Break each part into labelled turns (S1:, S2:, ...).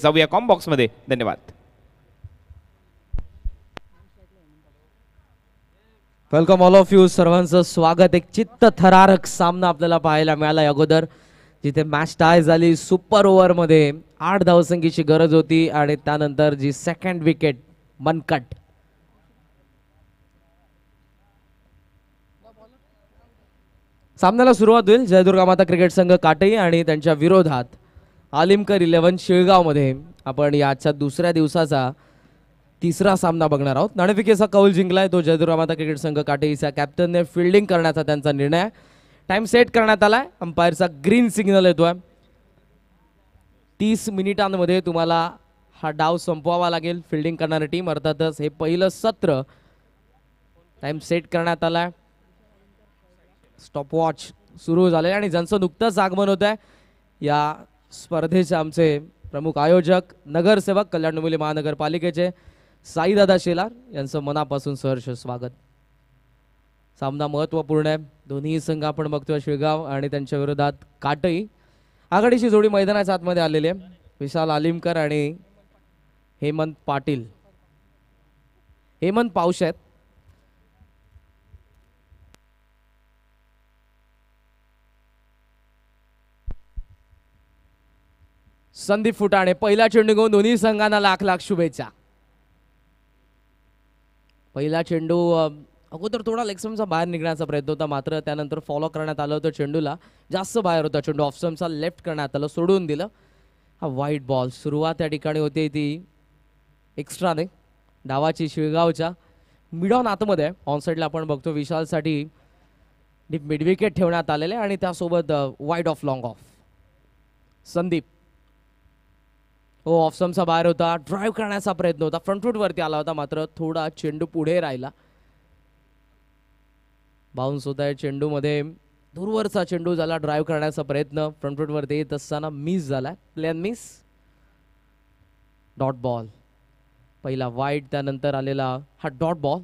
S1: जाऊया बॉक्समध्ये धन्यवाद
S2: वेलकम ऑल ऑफ यू सर्वांचं स्वागत एक चित्त थरारक सामना आपल्याला पाहायला मिळाला अगोदर जिथे मॅच टाय झाली सुपर ओव्हरमध्ये आठ धावसंख्येची गरज होती आणि त्यानंतर जी सेकंड विकेट मनकट सामन्याला सुरुवात होईल जयदुर्गा माता क्रिकेट संघ काटई आणि त्यांच्या विरोधात आलिमकर इलेव्हन शिळगावमध्ये आपण या आजच्या दुसऱ्या दिवसाचा तिसरा सामना बघणार आहोत नाणेफिकेचा कौल जिंकलाय तो माता क्रिकेट संघ काटेईचा कॅप्टनने फिल्डिंग करण्याचा त्यांचा निर्णय टाइम सेट करण्यात आलाय अंपायरचा ग्रीन सिग्नल येतो आहे तीस मिनिटांमध्ये तुम्हाला हा डाव संपवावा लागेल फिल्डिंग करणारी टीम अर्थातच हे पहिलं सत्र टाइम सेट करण्यात आलाय स्टॉपवॉच सुरू झाले आणि ज्यांचं नुकतंच आगमन होत आहे या स्पर्धेचे आमचे प्रमुख आयोजक नगरसेवक कल्याण डोंबिवली महानगरपालिकेचे साईदादा शेलार यांचं मनापासून सहर्ष स्वागत सामना महत्त्वपूर्ण आहे दोन्ही संघ आपण बघतोय शिळगाव आणि त्यांच्या विरोधात काटई आघाडीची जोडी मैदानाच्या आतमध्ये आलेली आहे विशाल आलिमकर आणि हेमंत पाटील हेमंत पावशेत संदीप फुटाणे पहिला चेंडू घेऊन दोन्ही संघांना लाख लाख शुभेच्छा पहिला चेंडू अगोदर थोडा लेक्समचा बाहेर निघण्याचा प्रयत्न होता मात्र त्यानंतर फॉलो करण्यात आलं होतं चेंडूला जास्त बाहेर होता चेंडू ऑफसमचा लेफ्ट करण्यात आलं सोडून दिलं हा व्हाईट बॉल सुरुवात त्या ठिकाणी होती ती एक्स्ट्राने डावाची शिळगावच्या मिडॉन आतमध्ये ऑनसाईडला आपण बघतो विशालसाठी मिडविकेट ठेवण्यात आलेले आणि त्यासोबत wide off long off Sandeep हो ऑफसमचा बाहेर होता ड्राईव्ह करण्याचा प्रयत्न होता वरती आला होता मात्र थोडा चेंडू पुढे राहिला बाउन्स होत आहे चेंडूमध्ये दूरवरचा चेंडू झाला ड्राईव्ह करण्याचा प्रयत्न वरती येत असताना मिस झाला प्लेन मिस डॉट बॉल पहिला वाईट त्यानंतर आलेला हा डॉट बॉल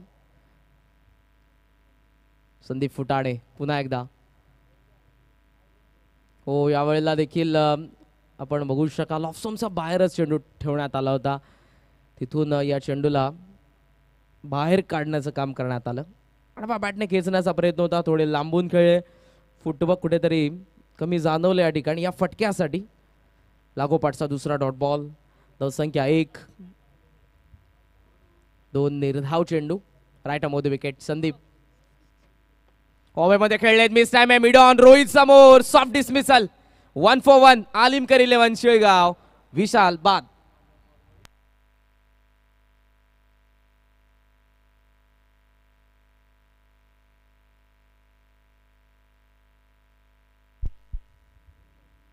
S2: संदीप फुटाणे पुन्हा एकदा हो यावेळेला देखील आपण बघू शकाल ऑफसोमचा बाहेरच चेंडू ठेवण्यात आला होता तिथून या चेंडूला बाहेर काढण्याचं काम करण्यात आलं बा बॅटने खेचण्याचा प्रयत्न होता थोडे लांबून खेळले फुटबॉल कुठेतरी कमी जाणवले या ठिकाणी या फटक्यासाठी लागोपाठचा दुसरा डॉट बॉल संख्या एक दोन निर्धाव चेंडू राईट अमोद विकेट संदीप मध्ये खेळले मिस टाइम आहे मिडॉन रोहित समोर soft dismissal one for one Alimkar eleven शिळगाव विशाल बाद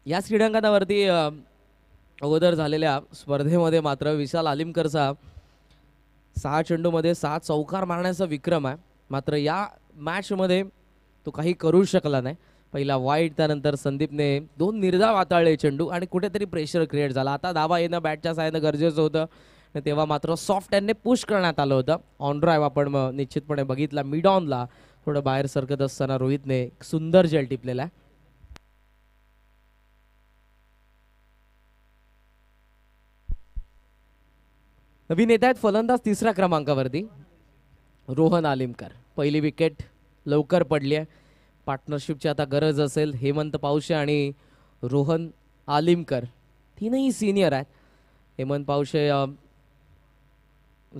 S2: याच क्रीडांगणावरती अगोदर झालेल्या स्पर्धेमध्ये मात्र विशाल आलिमकरचा सहा चेंडूमध्ये सहा चौकार मारण्याचा विक्रम आहे मात्र या मॅचमध्ये तो काही करू शकला नाही पहिला वाईट त्यानंतर संदीपने दोन निर्धाव हाताळले चेंडू आणि कुठेतरी प्रेशर क्रिएट झाला आता धावा येणं बॅटच्या साह्यानं गरजेचं होतं तेव्हा मात्र सॉफ्ट हँडने पुश करण्यात आलं होतं ऑन ड्राईव्ह आपण निश्चितपणे बघितला मिड ऑनला थोडं बाहेर सरकत असताना रोहितने सुंदर जेल टिपलेला आहे नवीन येत आहेत फलंदाज तिसऱ्या क्रमांकावरती रोहन आलिमकर पहिली विकेट लवकर पडली आहे पार्टनरशिपची आता गरज असेल हेमंत पावशे आणि रोहन आलिमकर तीनही सिनियर आहेत हेमंत पावशे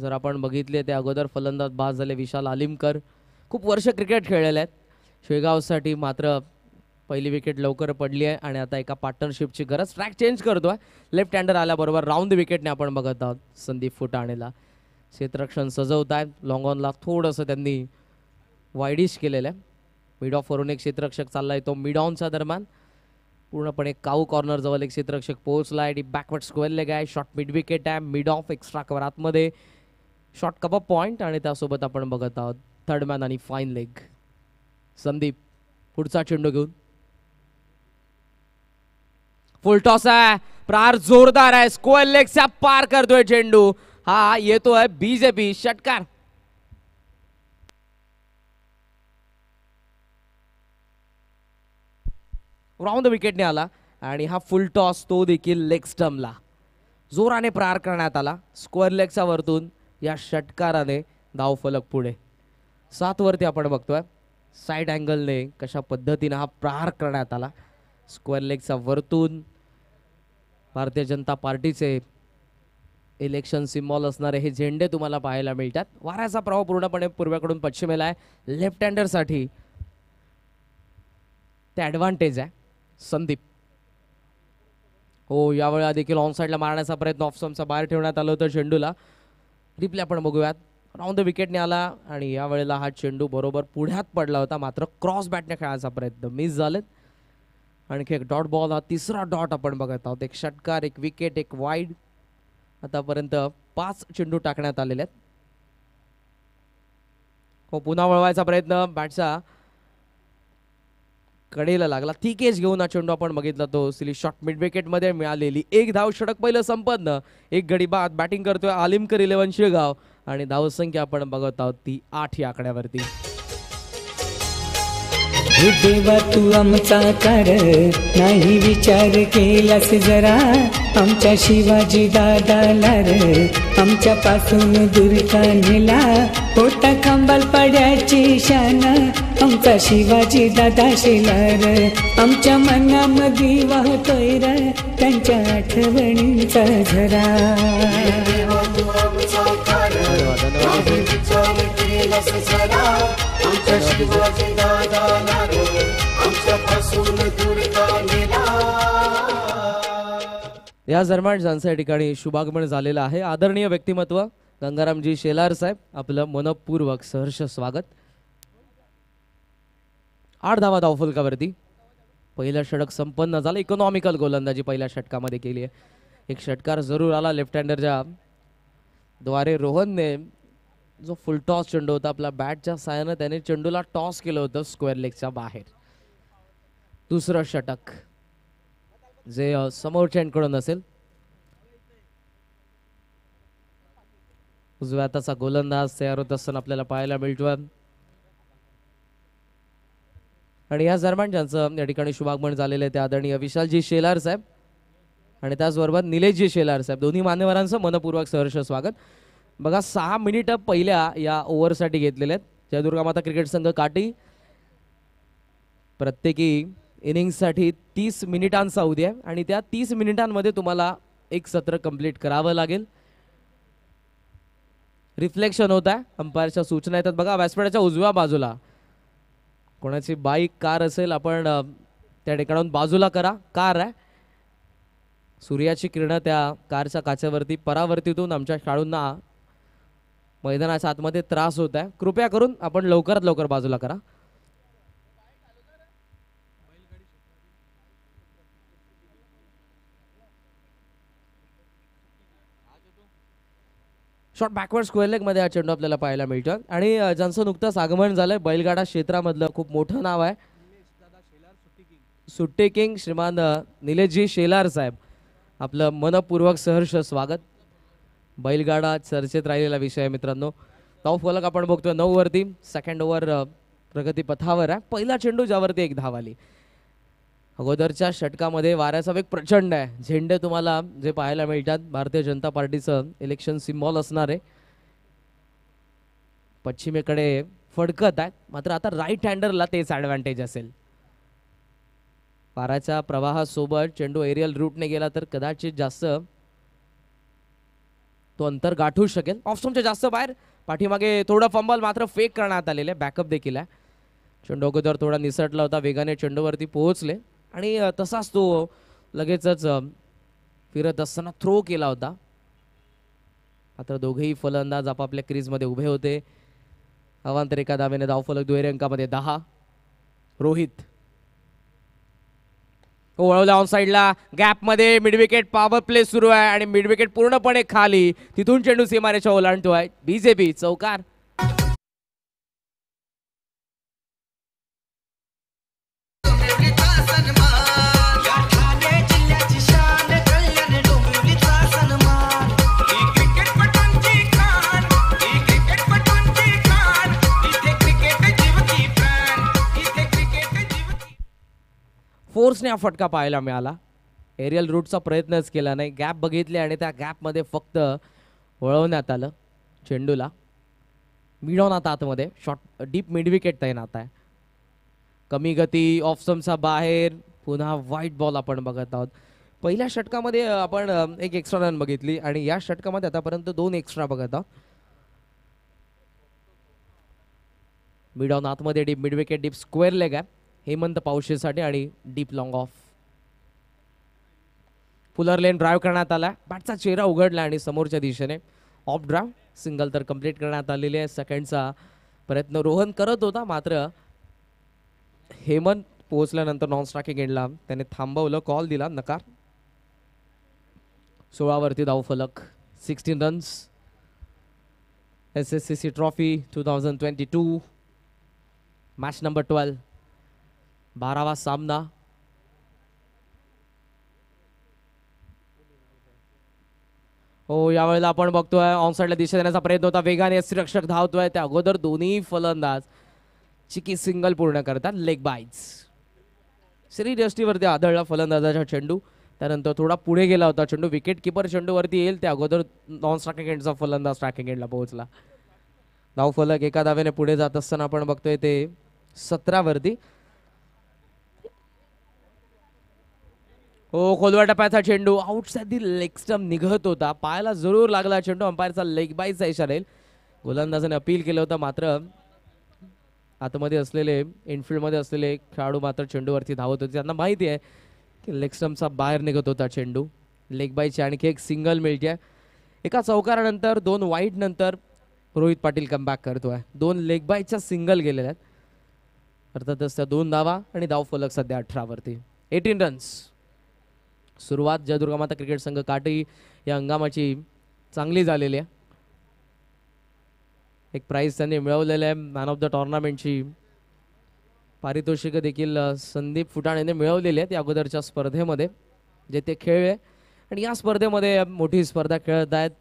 S2: जर आपण बघितले ते अगोदर फलंदाज बाद झाले विशाल आलिमकर खूप वर्ष क्रिकेट खेळलेले आहेत शेगावसाठी मात्र पहिली विकेट लवकर पडली आहे आणि आता एका पार्टनरशिपची गरज ट्रॅक चेंज करतो आहे लेफ्ट हँडर आल्याबरोबर राऊंड विकेटने आपण बघत आहोत संदीप फुटाणेला क्षेत्ररक्षण सजवत आहेत थोडंसं त्यांनी वाईडिश केलेलं आहे मिड ऑफ वरून एक क्षेत्ररक्षक चाललाय तो मिड ऑनच्या दरम्यान पूर्णपणे काऊ कॉर्नर जवळ एक क्षेत्ररक्षक पोहोचला आहे बॅकवर्ड स्क्वेअर लेग आहे शॉर्ट मिड विकेट आहे मिड ऑफ एक्स्ट्रा कवर आतमध्ये शॉर्ट कप पॉईंट आणि त्यासोबत आपण बघत आहोत थर्ड मॅन आणि फाईन लेग संदीप पुढचा चेंडू घेऊन फुल टॉस आहे प्रार जोरदार आहे स्क्वेअर लेगचा पार करतोय चेंडू हा येतोय बीजेपी षटकार राऊंड द विकेटने आला आणि हा फुल टॉस तो देखील लेग स्टम्पला जोराने प्रहार करण्यात आला स्क्वेअर लेगच्या वरतून या षटकाराने धावफलक पुढे सातवरती आपण बघतोय साईड अँगलने कशा पद्धतीनं हा प्रहार करण्यात आला स्क्वेअर लेगचा वरतून भारतीय जनता पार्टीचे इलेक्शन सिम्बॉल असणारे हे झेंडे तुम्हाला पाहायला मिळतात वाऱ्याचा प्रभाव पूर्णपणे पूर्वेकडून पश्चिमेला आहे लेफ्ट हँडरसाठी ते ॲडव्हान्टेज आहे संदीप हो यावेळा देखील ऑन साईडला मारण्याचा प्रयत्न ऑफसमचा बाहेर ठेवण्यात आलं होतं चेंडूला रिप्ले आपण बघूयात राऊंड द विकेटने आला आणि यावेळेला हा चेंडू बरोबर पुढ्यात पडला होता मात्र क्रॉस बॅटने खेळायचा प्रयत्न मिस झालेत आणखी एक डॉट बॉल हा तिसरा डॉट आपण बघत आहोत एक षटकार एक विकेट एक वाईड आतापर्यंत पाच चेंडू टाकण्यात आलेले आहेत हो पुन्हा वळवायचा प्रयत्न बॅटचा कडेला लागला ती केस घेऊन हा चेंडू आपण बघितला तो सिली शॉट मिड विकेटमध्ये मिळालेली एक धाव षटक पहिलं संपन्न एक गडी बाद बॅटिंग करतोय आलिमकर इलेव्हन शिळगाव आणि धावसंख्या आपण बघत आहोत ती आठ या आकड्यावरती देवा तू आमचा कार नाही विचार केलास जरा आमच्या शिवाजी दादाला आमच्या पासून दूर का नेला पोटा खांबाल पड्याची शान आमचा शिवाजी दादा शिलार आमच्या मनामध्ये वाहतोय र त्यांच्या आठवणींचा झरा या झरमाट ज्यांच्या ठिकाणी शुभागमन झालेलं आहे आदरणीय व्यक्तिमत्व गंगारामजी शेलार साहेब आपलं मनपूर्वक सहर्ष स्वागत आठ धावा फुलकावरती पहिलं षटक संपन्न झालं इकॉनॉमिकल गोलंदाजी पहिल्या षटकामध्ये केली आहे एक षटकार जरूर आला लेफ्ट हँडरच्या द्वारे रोहनने जो फुल टॉस चेंडू होता आपला बॅटच्या सायानं त्याने चेंडूला टॉस केलं होतं स्क्वेअर लेगच्या बाहेर दुसरं षटक जे समोरच्यांकडून असेल उजव्या हाताचा गोलंदाज तयार होत असताना आपल्याला पाहायला मिळतो आणि या दरम्यान ज्यांचं या ठिकाणी शुभागमन झालेलं आहे ते आदरणीय विशालजी शेलार साहेब आणि त्याचबरोबर निलेशजी शेलार साहेब दोन्ही मान्यवरांचं मनपूर्वक सहर्ष स्वागत बघा सहा मिनिटं पहिल्या या ओव्हरसाठी घेतलेल्या आहेत जयदुर्गा माता क्रिकेट संघ काटी प्रत्येकी इनिंगसाठी तीस मिनिटांचा उद्या आणि त्या तीस मिनिटांमध्ये तुम्हाला एक सत्र कंप्लीट करावं लागेल रिफ्लेक्शन होत आहे अंपायरच्या सूचना येतात बघा व्यासपीठाच्या उजव्या बाजूला कोणाची बाईक कार असेल आपण त्या ठिकाणाहून बाजूला करा कार आहे सूर्याची किरणं त्या कारच्या काचेवरती परावर्तीतून आमच्या शाळूंना मैदानाच्या आतमध्ये त्रास होत आहे कृपया करून आपण लवकरात लवकर बाजूला करा शॉर्ट बॅकवर्ड स्क्वेअर मध्ये हा चेंडू आपल्याला पाहायला मिळतो आणि ज्यांचं नुकतंच आगमन झालंय बैलगाडा क्षेत्रामधलं खूप मोठं नाव आहे सुट्टे किंग श्रीमान निलेशजी शेलार साहेब आपलं मनपूर्वक सहर्ष स्वागत बैलगाडा चर्चेत राहिलेला विषय आहे मित्रांनो टॉप फलक आपण बघतोय नऊ वरती सेकंड ओव्हर प्रगतीपथावर आहे पहिला चेंडू ज्यावरती एक धाव आली अगोदरच्या षटकामध्ये वाऱ्याचा वेग प्रचंड आहे झेंडे तुम्हाला जे पाहायला मिळतात भारतीय जनता पार्टीचं इलेक्शन सिम्बॉल असणार आहे पश्चिमेकडे फडकत आहे मात्र आता राईट हँडरला तेच ॲडव्हान्टेज असेल वाऱ्याच्या प्रवाहासोबत चेंडू एरियल रूटने गेला तर कदाचित जास्त तो अंतर गाठू शकेल ऑफस्टमच्या जास्त बाहेर पाठीमागे थोडं फंबल मात्र फेक करण्यात आलेलं आहे बॅकअप देखील आहे चेंडू अगोदर थोडा निसटला होता वेगाने चेंडूवरती पोहोचले आणि तसाच तो लगेचच फिरत असताना थ्रो केला होता मात्र दोघेही फलंदाज आपापल्या क्रीजमध्ये उभे होते अवांतर एका दाव फलक दुहेरी अंकामध्ये दहा रोहित वळवला ऑन साईडला गॅपमध्ये मिडविकेट पॉवर प्ले सुरू आहे आणि मिडविकेट पूर्णपणे खाली तिथून चेंडू सीमारेच्या ओलांडतो आहे बीजेपी चौकार फोर्सने हा फटका पाहायला मिळाला एरियल रूटचा प्रयत्नच केला नाही गॅप बघितली आणि त्या गॅपमध्ये फक्त वळवण्यात आलं चेंडूला ऑन आता आतमध्ये शॉर्ट डीप मिडविकेट तैनात आहे कमी गती ऑफसमचा बाहेर पुन्हा व्हाईट बॉल आपण बघत आहोत पहिल्या षटकामध्ये आपण एक एक्स्ट्रा रन बघितली आणि या षटकामध्ये आतापर्यंत दोन एक्स्ट्रा बघत आहोत मिड ऑन आतमध्ये deep midwicket deep square leg आहे हेमंत पावशेसाठी आणि deep long off fuller length drive करण्यात आला बॅटचा चेहरा उघडला आणि समोरच्या दिशेने ऑफ ड्राव सिंगल तर कंप्लीट करण्यात आलेली आहे सेकंडचा प्रयत्न रोहन करत होता मात्र हेमंत पोहोचल्यानंतर नॉन स्ट्राकिंग गेंडला त्याने थांबवलं कॉल दिला नकार सोळावरती धाव फलक sixteen runs S S C C trophy two thousand twenty two match number twelve बारावा सामना हो यावेळेला आपण बघतोय ऑन साईडला दिशा देण्याचा प्रयत्न होता वेगाने धावतो धावतोय त्या अगोदर दोन्ही फलंदाज चिकी सिंगल पूर्ण करतात लेग बाईज श्री जस्टीवरती आदळला फलंदाजाचा चेंडू त्यानंतर थोडा पुढे गेला होता चेंडू विकेट किपर चेंडूवरती येईल त्या अगोदर नॉन स्ट्राकिंग एंडचा फलंदाज स्ट्राकिंग एंडला पोहोचला धाव फलक एका दावेने पुढे जात असताना आपण बघतोय ते सतरावरती हो खोलवाटापायचा चेंडू आउट दी लेग स्टम निघत होता पायाला जरूर लागला चेंडू अंपायरचा लेग बायचा इशारेल येईल गोलंदाजाने अपील केलं होतं मात्र आतमध्ये असलेले इनफिल्डमध्ये असलेले खेळाडू मात्र चेंडूवरती धावत होते त्यांना माहिती आहे की लेग स्टमचा बाहेर निघत होता चेंडू लेग बायची आणखी एक सिंगल मिळते एका चौकारानंतर दोन वाईट नंतर रोहित पाटील कमबॅक करतो आहे दोन लेग बायच्या सिंगल गेलेल्या आहेत अर्थातच त्या दोन धावा आणि धाव फलक सध्या अठरावरती एटीन रन्स सुरुवात जयदुर्गा माता क्रिकेट संघ काटई या हंगामाची चांगली झालेली आहे एक प्राइज त्यांनी मिळवलेलं आहे मॅन ऑफ द टोर्नामेंटची पारितोषिक देखील संदीप फुटाणेने मिळवलेली आहेत या अगोदरच्या स्पर्धेमध्ये जे ते आहे आणि या स्पर्धेमध्ये मोठी स्पर्धा खेळत आहेत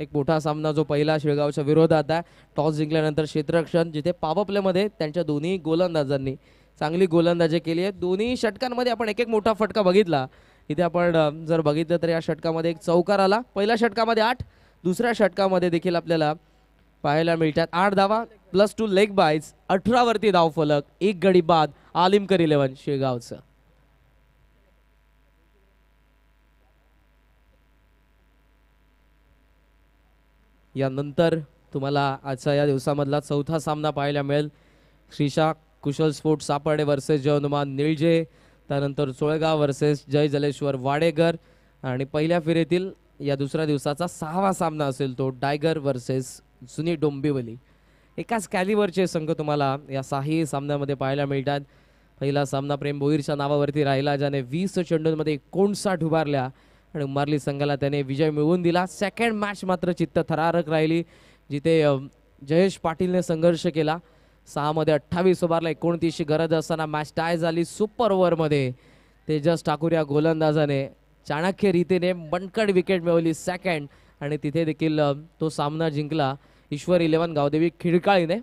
S2: एक मोठा सामना जो पहिला शेळगावच्या विरोधात आहे टॉस जिंकल्यानंतर क्षेत्ररक्षण जिथे पावप्लेमध्ये त्यांच्या दोन्ही गोलंदाजांनी चांगली गोलंदाजी केली आहे दोन्ही षटकांमध्ये आपण एक एक मोठा फटका बघितला इथे आपण जर बघितलं तर या षटकामध्ये एक चौकार आला पहिल्या षटकामध्ये आठ दुसऱ्या षटकामध्ये देखील आपल्याला पाहायला मिळतात आठ धावा प्लस टू लेग बायज वरती धाव फलक एक गडी बाद आलिमकर इलेव्हन शेगावचं यानंतर तुम्हाला आजचा या दिवसामधला चौथा सामना पाहायला मिळेल श्रीशा कुशल स्पोर्ट्स सापडे वर्सेस जयनुमान निळजे त्यानंतर चोळगाव वर्सेस जय जलेश्वर वाडेगर आणि पहिल्या फेरीतील या दुसऱ्या दिवसाचा सहावा सामना असेल तो डायगर वर्सेस जुनी डोंबिवली एकाच कॅलिवरचे संघ तुम्हाला या साही सामन्यामध्ये पाहायला मिळतात पहिला सामना प्रेम बोईरच्या नावावरती राहिला ज्याने वीस चेंडूंमध्ये एकोणसाठ उभारल्या आणि उमारली संघाला त्याने विजय मिळवून दिला सेकंड मॅच मात्र चित्त थरारक राहिली जिथे जयेश पाटीलने संघर्ष केला सहामध्ये अठ्ठावीस ओव्हरला एकोणतीसची गरज असताना मॅच टाय झाली सुपर ओव्हरमध्ये तेजस ठाकूर या गोलंदाजाने चाणक्य रीतीने बनकड विकेट मिळवली सेकंड आणि तिथे देखील तो सामना जिंकला ईश्वर इलेवन गावदेवी खिडकाळीने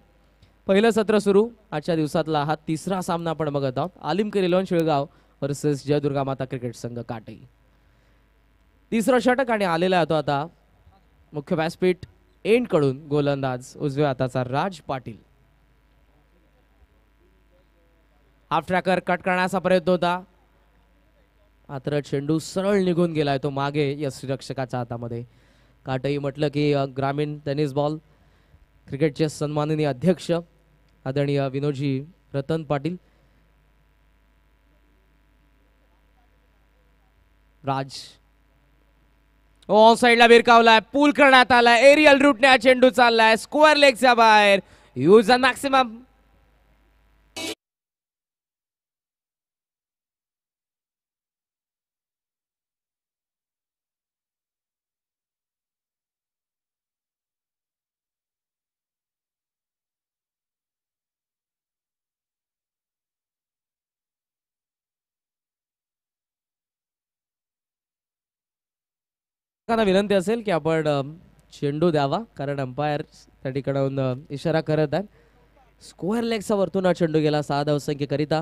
S2: पहिलं सत्र सुरू आजच्या दिवसातला हा तिसरा सामना आपण बघत आहोत Alimkar eleven Shilgaon versus Jaidurga Mata cricket संघ काटे तिसरं षटक आणि आलेला आहे तो आता मुख्य व्यासपीठ एंडकडून गोलंदाज उजव्या हाताचा Raj Patil half tracker cut करण्याचा प्रयत्न होता मात्र चेंडू सरळ निघून गेलाय तो मागे या श्रीरक्षकाच्या हातामध्ये काटही म्हटलं की ग्रामीण टेनिस बॉल क्रिकेटचे सन्माननीय अध्यक्ष आदरणीय विनोजी रतन पाटील राज ऑन साईडला बिरकावलाय पूल करण्यात आलाय एरियल रूटने चेंडू चाललाय स्क्वेअर लेगच्या बाहेर यूज अ मॅक्सिमम प्रेक्षकांना विनंती असेल की आपण चेंडू द्यावा कारण अंपायर त्या ठिकाणाहून इशारा करत आहे स्क्वेअर लेगचा वरतून हा चेंडू गेला सहा करिता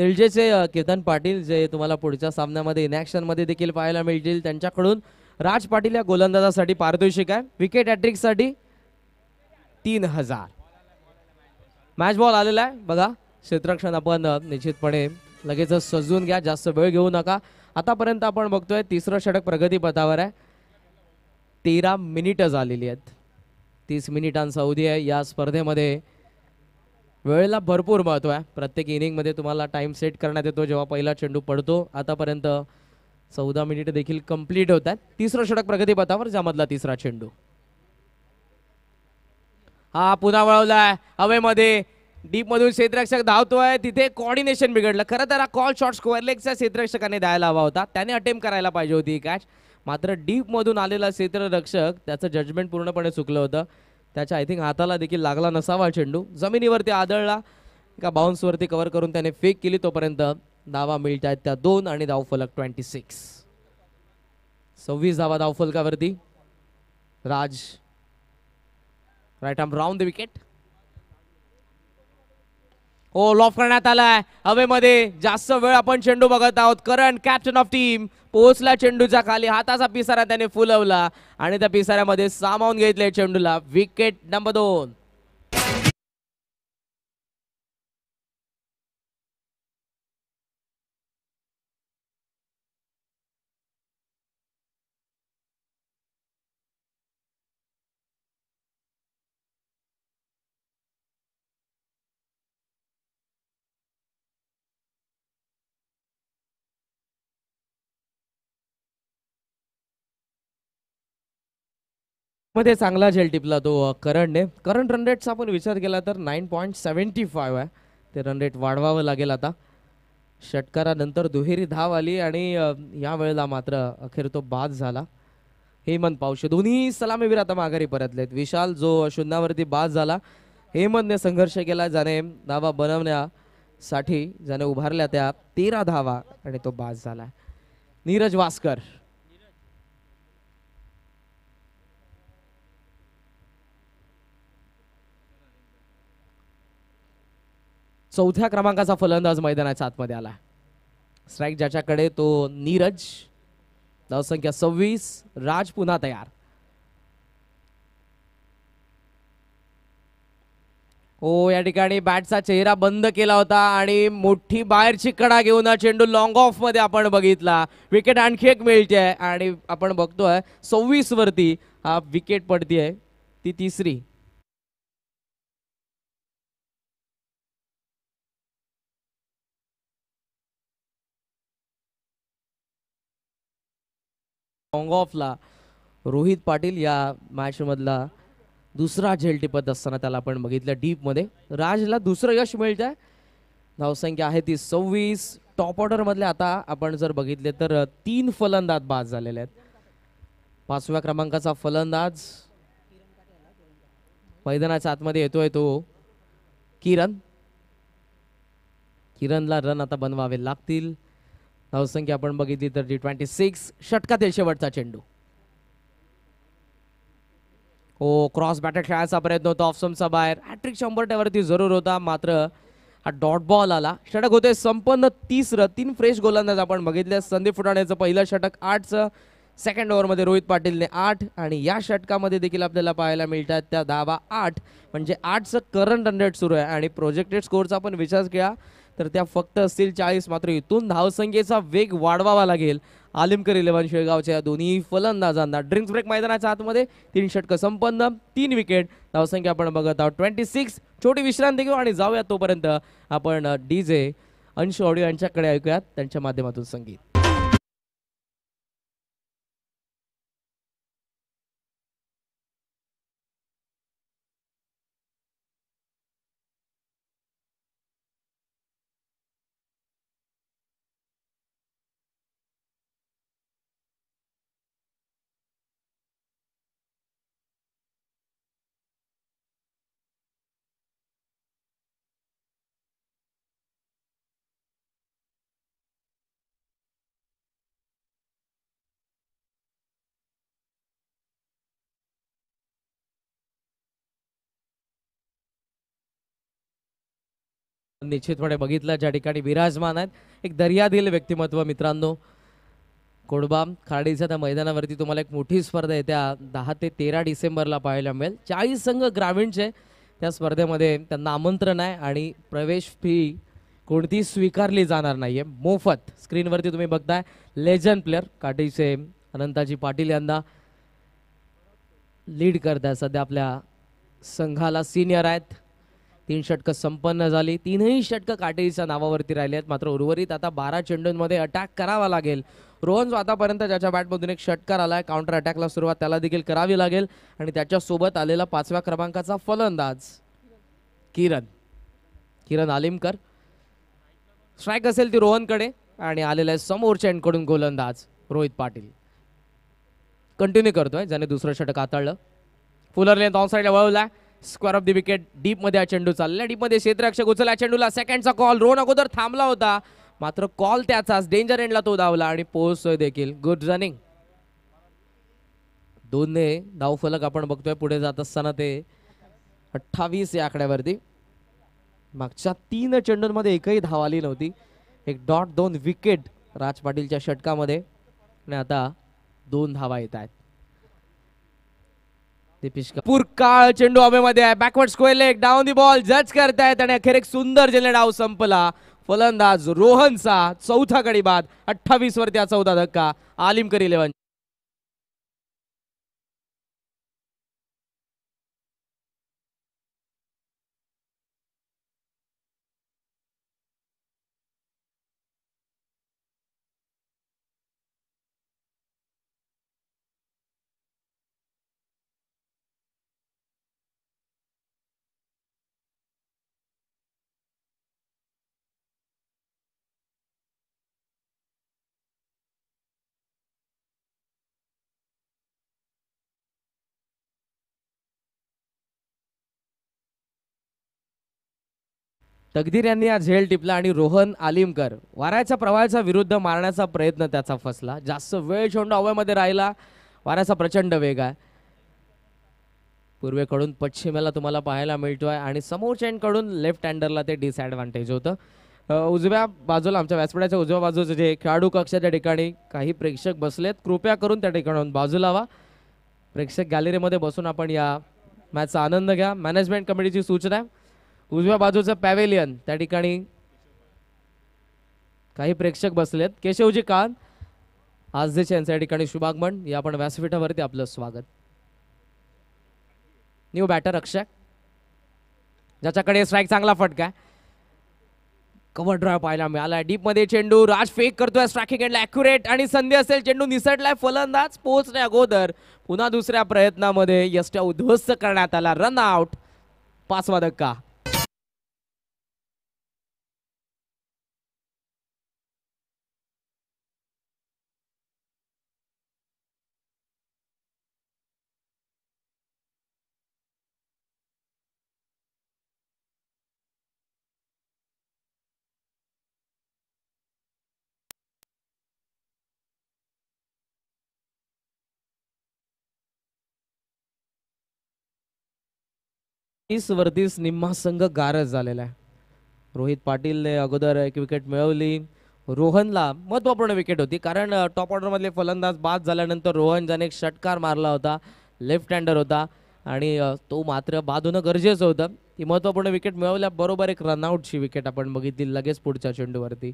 S2: निर्जेचे केतन पाटील जे तुम्हाला पुढच्या सामन्यामध्ये मध्ये देखील पाहायला मिळतील त्यांच्याकडून राज पाटील या गोलंदाजासाठी पारितोषिक आहे विकेट साठी तीन हजार मॅच बॉल आलेला आहे बघा क्षेत्रक्षण आपण निश्चितपणे लगेच सजून घ्या जास्त वेळ घेऊ नका आतापर्यंत आपण बघतोय तिसरं षटक प्रगतीपथावर आहे तेरा मिनिटं झालेली आहेत तीस मिनिटांचा अवधी आहे या स्पर्धेमध्ये वेळेला भरपूर महत्त्व आहे प्रत्येक इनिंगमध्ये तुम्हाला टाईम सेट करण्यात येतो जेव्हा पहिला चेंडू पडतो आतापर्यंत चौदा मिनिटं देखील कंप्लीट होत आहेत तिसरं षटक प्रगतीपथावर ज्यामधला तिसरा चेंडू हा पुन्हा आहे हवेमध्ये डीप मधून क्षेत्ररक्षक धावतोय तिथे कॉर्डिनेशन बिघडलं खरं तर हा कॉल शॉर्ट स्क्वेअर लेगचा क्षेत्ररक्षकाने द्यायला हवा होता त्याने अटेम्प्ट करायला पाहिजे होती कॅच मात्र डीप मधून आलेला क्षेत्ररक्षक त्याचं जजमेंट पूर्णपणे चुकलं होतं त्याच्या आय थिंक हाताला देखील लागला नसावा चेंडू जमिनीवरती आदळला एका बाउन्सवरती कव्हर करून त्याने फेक केली तोपर्यंत धावा मिळत आहेत त्या दोन आणि धाव फलक ट्वेंटी सिक्स सव्वीस धावा धाव फलकावरती Raj right arm round the wicket हो लॉफ करण्यात आलाय हवेमध्ये जास्त वेळ आपण चेंडू बघत आहोत करंट कॅप्टन ऑफ टीम पोहोचला चेंडूच्या खाली हाताचा पिसारा त्याने फुलवला आणि त्या पिसाऱ्यामध्ये सामावून घेतले चेंडूला विकेट नंबर दोन मध्ये चांगला झेल टिपला तो करंटने करंट रन रेटचा आपण विचार केला तर नाईन पॉईंट सेवन्टी फाईव्ह आहे ते रन रेट वाढवावं लागेल आता षटकारानंतर दुहेरी धाव आली आणि या वेळेला मात्र अखेर तो बाद झाला हेमंत पावशे दोन्ही सलामीवीर आता माघारी परतलेत विशाल जो शून्यावरती बाद झाला हेमंतने संघर्ष केला ज्याने धावा बनवण्यासाठी ज्याने उभारल्या त्या तेरा धावा आणि तो बाद झाला नीरज वास्कर चौथ्या क्रमांकाचा फलंदाज मैदानाच्या आतमध्ये आला स्ट्राईक ज्याच्याकडे तो नीरज धावसंख्या सव्वीस राज पुन्हा तयार हो या ठिकाणी बॅटचा चेहरा बंद केला होता आणि मोठी बाहेरची कडा घेऊन चेंडू लॉंग ऑफ मध्ये आपण बघितला विकेट आणखी एक मिळते आणि आपण बघतोय सव्वीस वरती हा विकेट पडतीये ती तिसरी ऑफ ऑफला रोहित पाटील या मॅचमधला दुसरा झेल टिपत असताना त्याला आपण बघितलं डीपमध्ये राजला दुसरं यश मिळतं आहे धावसंख्या आहे ती सव्वीस टॉप ऑर्डर ऑर्डरमधले आता आपण जर बघितले तर तीन फलंदाज बाद झालेले आहेत पाचव्या क्रमांकाचा फलंदाज मैदानाच्या आतमध्ये येतोय तो किरण किरणला रन आता बनवावे लागतील धावसंख्या आपण बघितली तर टी ट्वेंटी सिक्स षटकातील शेवटचा चेंडू हो क्रॉस बॅटर खेळायचा प्रयत्न होता ऑफसमचा बाहेर हॅट्रिक शंभर टवरती जरूर होता मात्र हा डॉट बॉल आला षटक होते संपन्न तीस र तीन फ्रेश गोलंदाज आपण बघितले संदीप फुटाण्याचं पहिलं षटक आठचं सेकंड ओव्हरमध्ये रोहित पाटीलने आठ आणि या षटकामध्ये देखील आपल्याला पाहायला मिळतात त्या धावा आठ म्हणजे आठचं करंट रन रेट सुरू आहे आणि प्रोजेक्टेड स्कोरचा आपण विचार केला तर त्या फक्त असतील चाळीस मात्र इथून धावसंख्येचा वेग वाढवावा लागेल आलिमकर इलेव्हन शेळगावच्या दोन्ही फलंदाजांना ड्रिंक्स ब्रेक मैदानाच्या आतमध्ये तीन षटकं संपन्न तीन विकेट धावसंख्या आपण बघत आहोत ट्वेंटी सिक्स छोटी विश्रांती घेऊ आणि जाऊया तोपर्यंत आपण डी जे अंश ऑडिओ यांच्याकडे ऐकूयात त्यांच्या माध्यमातून संगीत निश्चितपणे बघितलं ज्या ठिकाणी विराजमान आहेत एक दर्यादिल व्यक्तिमत्व मित्रांनो कोडबा खाडीच्या त्या मैदानावरती तुम्हाला एक मोठी स्पर्धा येत्या दहा ते तेरा डिसेंबरला पाहायला मिळेल चाळीस संघ ग्रामीणचे त्या स्पर्धेमध्ये त्यांना आमंत्रण आहे आणि प्रवेश फी कोणती स्वीकारली जाणार नाही आहे मोफत स्क्रीनवरती तुम्ही बघताय लेजंड प्लेअर काठीचे अनंताजी पाटील यांना लीड करत आहे सध्या आपल्या संघाला सिनियर आहेत तीन षटक संपन्न झाली तीनही षटकं काटेरीच्या नावावरती राहिले आहेत मात्र उर्वरित आता बारा चेंडूंमध्ये अटॅक करावा लागेल रोहन आतापर्यंत ज्याच्या बॅटमधून एक षटकार आला काउंटर अटॅकला सुरुवात त्याला देखील करावी लागेल आणि त्याच्यासोबत आलेला पाचव्या क्रमांकाचा फलंदाज किरण किरण आलिमकर स्ट्राईक असेल ती रोहनकडे आणि आलेला आहे एंडकडून गोलंदाज रोहित पाटील कंटिन्यू करतोय ज्याने दुसरं षटक आतळलं फुलरने ऑन साईडला वळवला स्क्वेअर ऑफ द विकेट डीपमध्ये हा चेंडू चालला डीपमध्ये क्षेत्ररक्षक उचलला चेंडूला सेकंडचा कॉल रोन अगोदर थांबला होता मात्र कॉल त्याचाच डेंजर एंडला तो धावला आणि पोहोचतोय देखील गुड रनिंग दोन्ही धाव फलक आपण बघतोय पुढे जात असताना ते अठ्ठावीस या आकड्यावरती मागच्या तीन चेंडूंमध्ये एकही धाव आली नव्हती एक डॉट दोन विकेट राज पाटीलच्या षटकामध्ये आणि आता दोन धावा येत आहेत दीपिश पुरकाळ चेंडू हवेमध्ये आहे backward square leg down the ball जज करतायत आणि अखेर एक सुंदर जेने डाव संपला फलंदाज रोहनचा चौथा कड़ी बाद अठ्ठावीस वर हा धक्का आलिम करी लेवन तकदीर यांनी आज झेल टिपला आणि रोहन आलिमकर वाऱ्याच्या प्रवाहाच्या विरुद्ध मारण्याचा प्रयत्न त्याचा फसला जास्त वेळ छोंड हवेमध्ये राहिला वाऱ्याचा प्रचंड वेग आहे पूर्वेकडून पश्चिमेला तुम्हाला पाहायला मिळतो आहे आणि समोरच्या लेफ्ट हँडरला ते डिसॲडव्हान्टेज होतं उजव्या बाजूला आमच्या व्यासपीठाच्या उजव्या बाजूचे जे खेळाडू कक्ष त्या ठिकाणी काही प्रेक्षक बसलेत कृपया करून त्या ठिकाणाहून बाजूला व्हा प्रेक्षक गॅलरीमध्ये बसून आपण या मॅचचा आनंद घ्या मॅनेजमेंट कमिटीची सूचना आहे उजव्या बाजूचं पॅवेलियन त्या ठिकाणी काही प्रेक्षक बसलेत केशवजी कान आज यांच्या ठिकाणी शुभागमन या आपण व्यासपीठावरती आपलं स्वागत न्यू बॅटर अक्षय ज्याच्याकडे स्ट्राईक चांगला फटका कव्हर ड्रायव्ह पाहायला मिळाला डीपमध्ये चेंडू राज फेक करतोय स्ट्राकिंग एंडला अॅक्युरेट आणि संधी असेल चेंडू निसटलाय फलंदाज पोहोचण्या अगोदर पुन्हा दुसऱ्या प्रयत्नामध्ये यष्ट्या उद्ध्वस्त करण्यात आला रन आउट पाचवा धक्का तीस वरतीच निम्मा संघ गारज झालेला आहे रोहित पाटीलने अगोदर एक विकेट मिळवली रोहनला महत्वपूर्ण विकेट होती कारण टॉप ऑर्डरमधले फलंदाज बाद झाल्यानंतर रोहन ज्याने एक षटकार मारला होता लेफ्ट हँडर होता आणि तो मात्र बाद होणं गरजेचं होतं ती महत्वपूर्ण विकेट मिळवल्याबरोबर एक रनआउटची विकेट आपण बघितली लगेच पुढच्या चेंडूवरती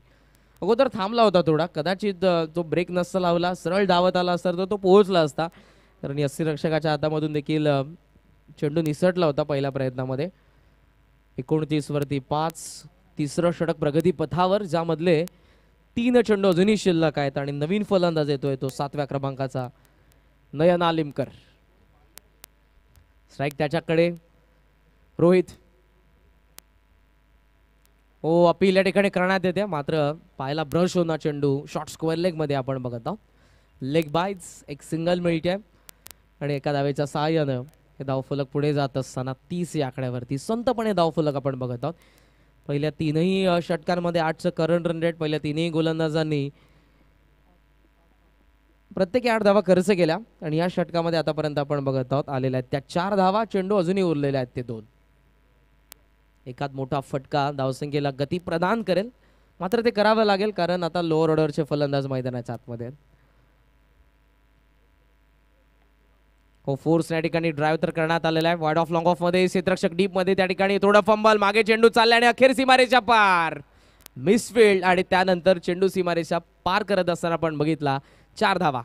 S2: अगोदर थांबला होता थोडा कदाचित जो ब्रेक नसता लावला सरळ धावत आला असता तर तो पोहोचला असता कारण रक्षकाच्या हातामधून देखील चेंडू निसटला होता पहिल्या प्रयत्नामध्ये वरती पाच तिसरं षटक प्रगतीपथावर ज्यामधले तीन चेंडू अजूनही शिल्लक आहेत आणि नवीन फलंदाज येतोय तो सातव्या क्रमांकाचा नयन आलिमकर स्ट्राईक त्याच्याकडे रोहित ओ हो, अपील या ठिकाणी करण्यात येते मात्र पाहायला ब्रश होणार चेंडू शॉर्ट स्क्वेअर लेगमध्ये आपण बघत आहोत लेग बायज एक सिंगल मिळते आणि एका दावेच्या सहाय्यानं हे धावफलक पुढे जात असताना तीस या आकड्यावरती संतपणे धावफलक आपण बघत आहोत पहिल्या तीनही षटकांमध्ये आठचं करंट रन रेट पहिल्या तीनही गोलंदाजांनी प्रत्येकी आठ धावा खर्च केल्या आणि या षटकामध्ये आतापर्यंत आपण बघत आहोत आलेल्या आहेत त्या चार धावा चेंडू अजूनही उरलेल्या आहेत ते दोन एकात मोठा फटका धावसंख्येला गती प्रदान करेल मात्र ते करावं लागेल कारण आता लोअर ऑर्डरचे फलंदाज मैदानाच्या आतमध्ये आहेत हो फोर्स या ठिकाणी ड्राईव्ह तर करण्यात आलेला आहे वाईड ऑफ लॉंग ऑफ मध्ये क्षेत्रक्षक डीप मध्ये त्या ठिकाणी थोडं फंबल मागे चेंडू चालला आणि अखेर सीमारेच्या पार मिसफिल्ड आणि त्यानंतर चेंडू सीमारेच्या पार करत असताना आपण बघितला चार धावा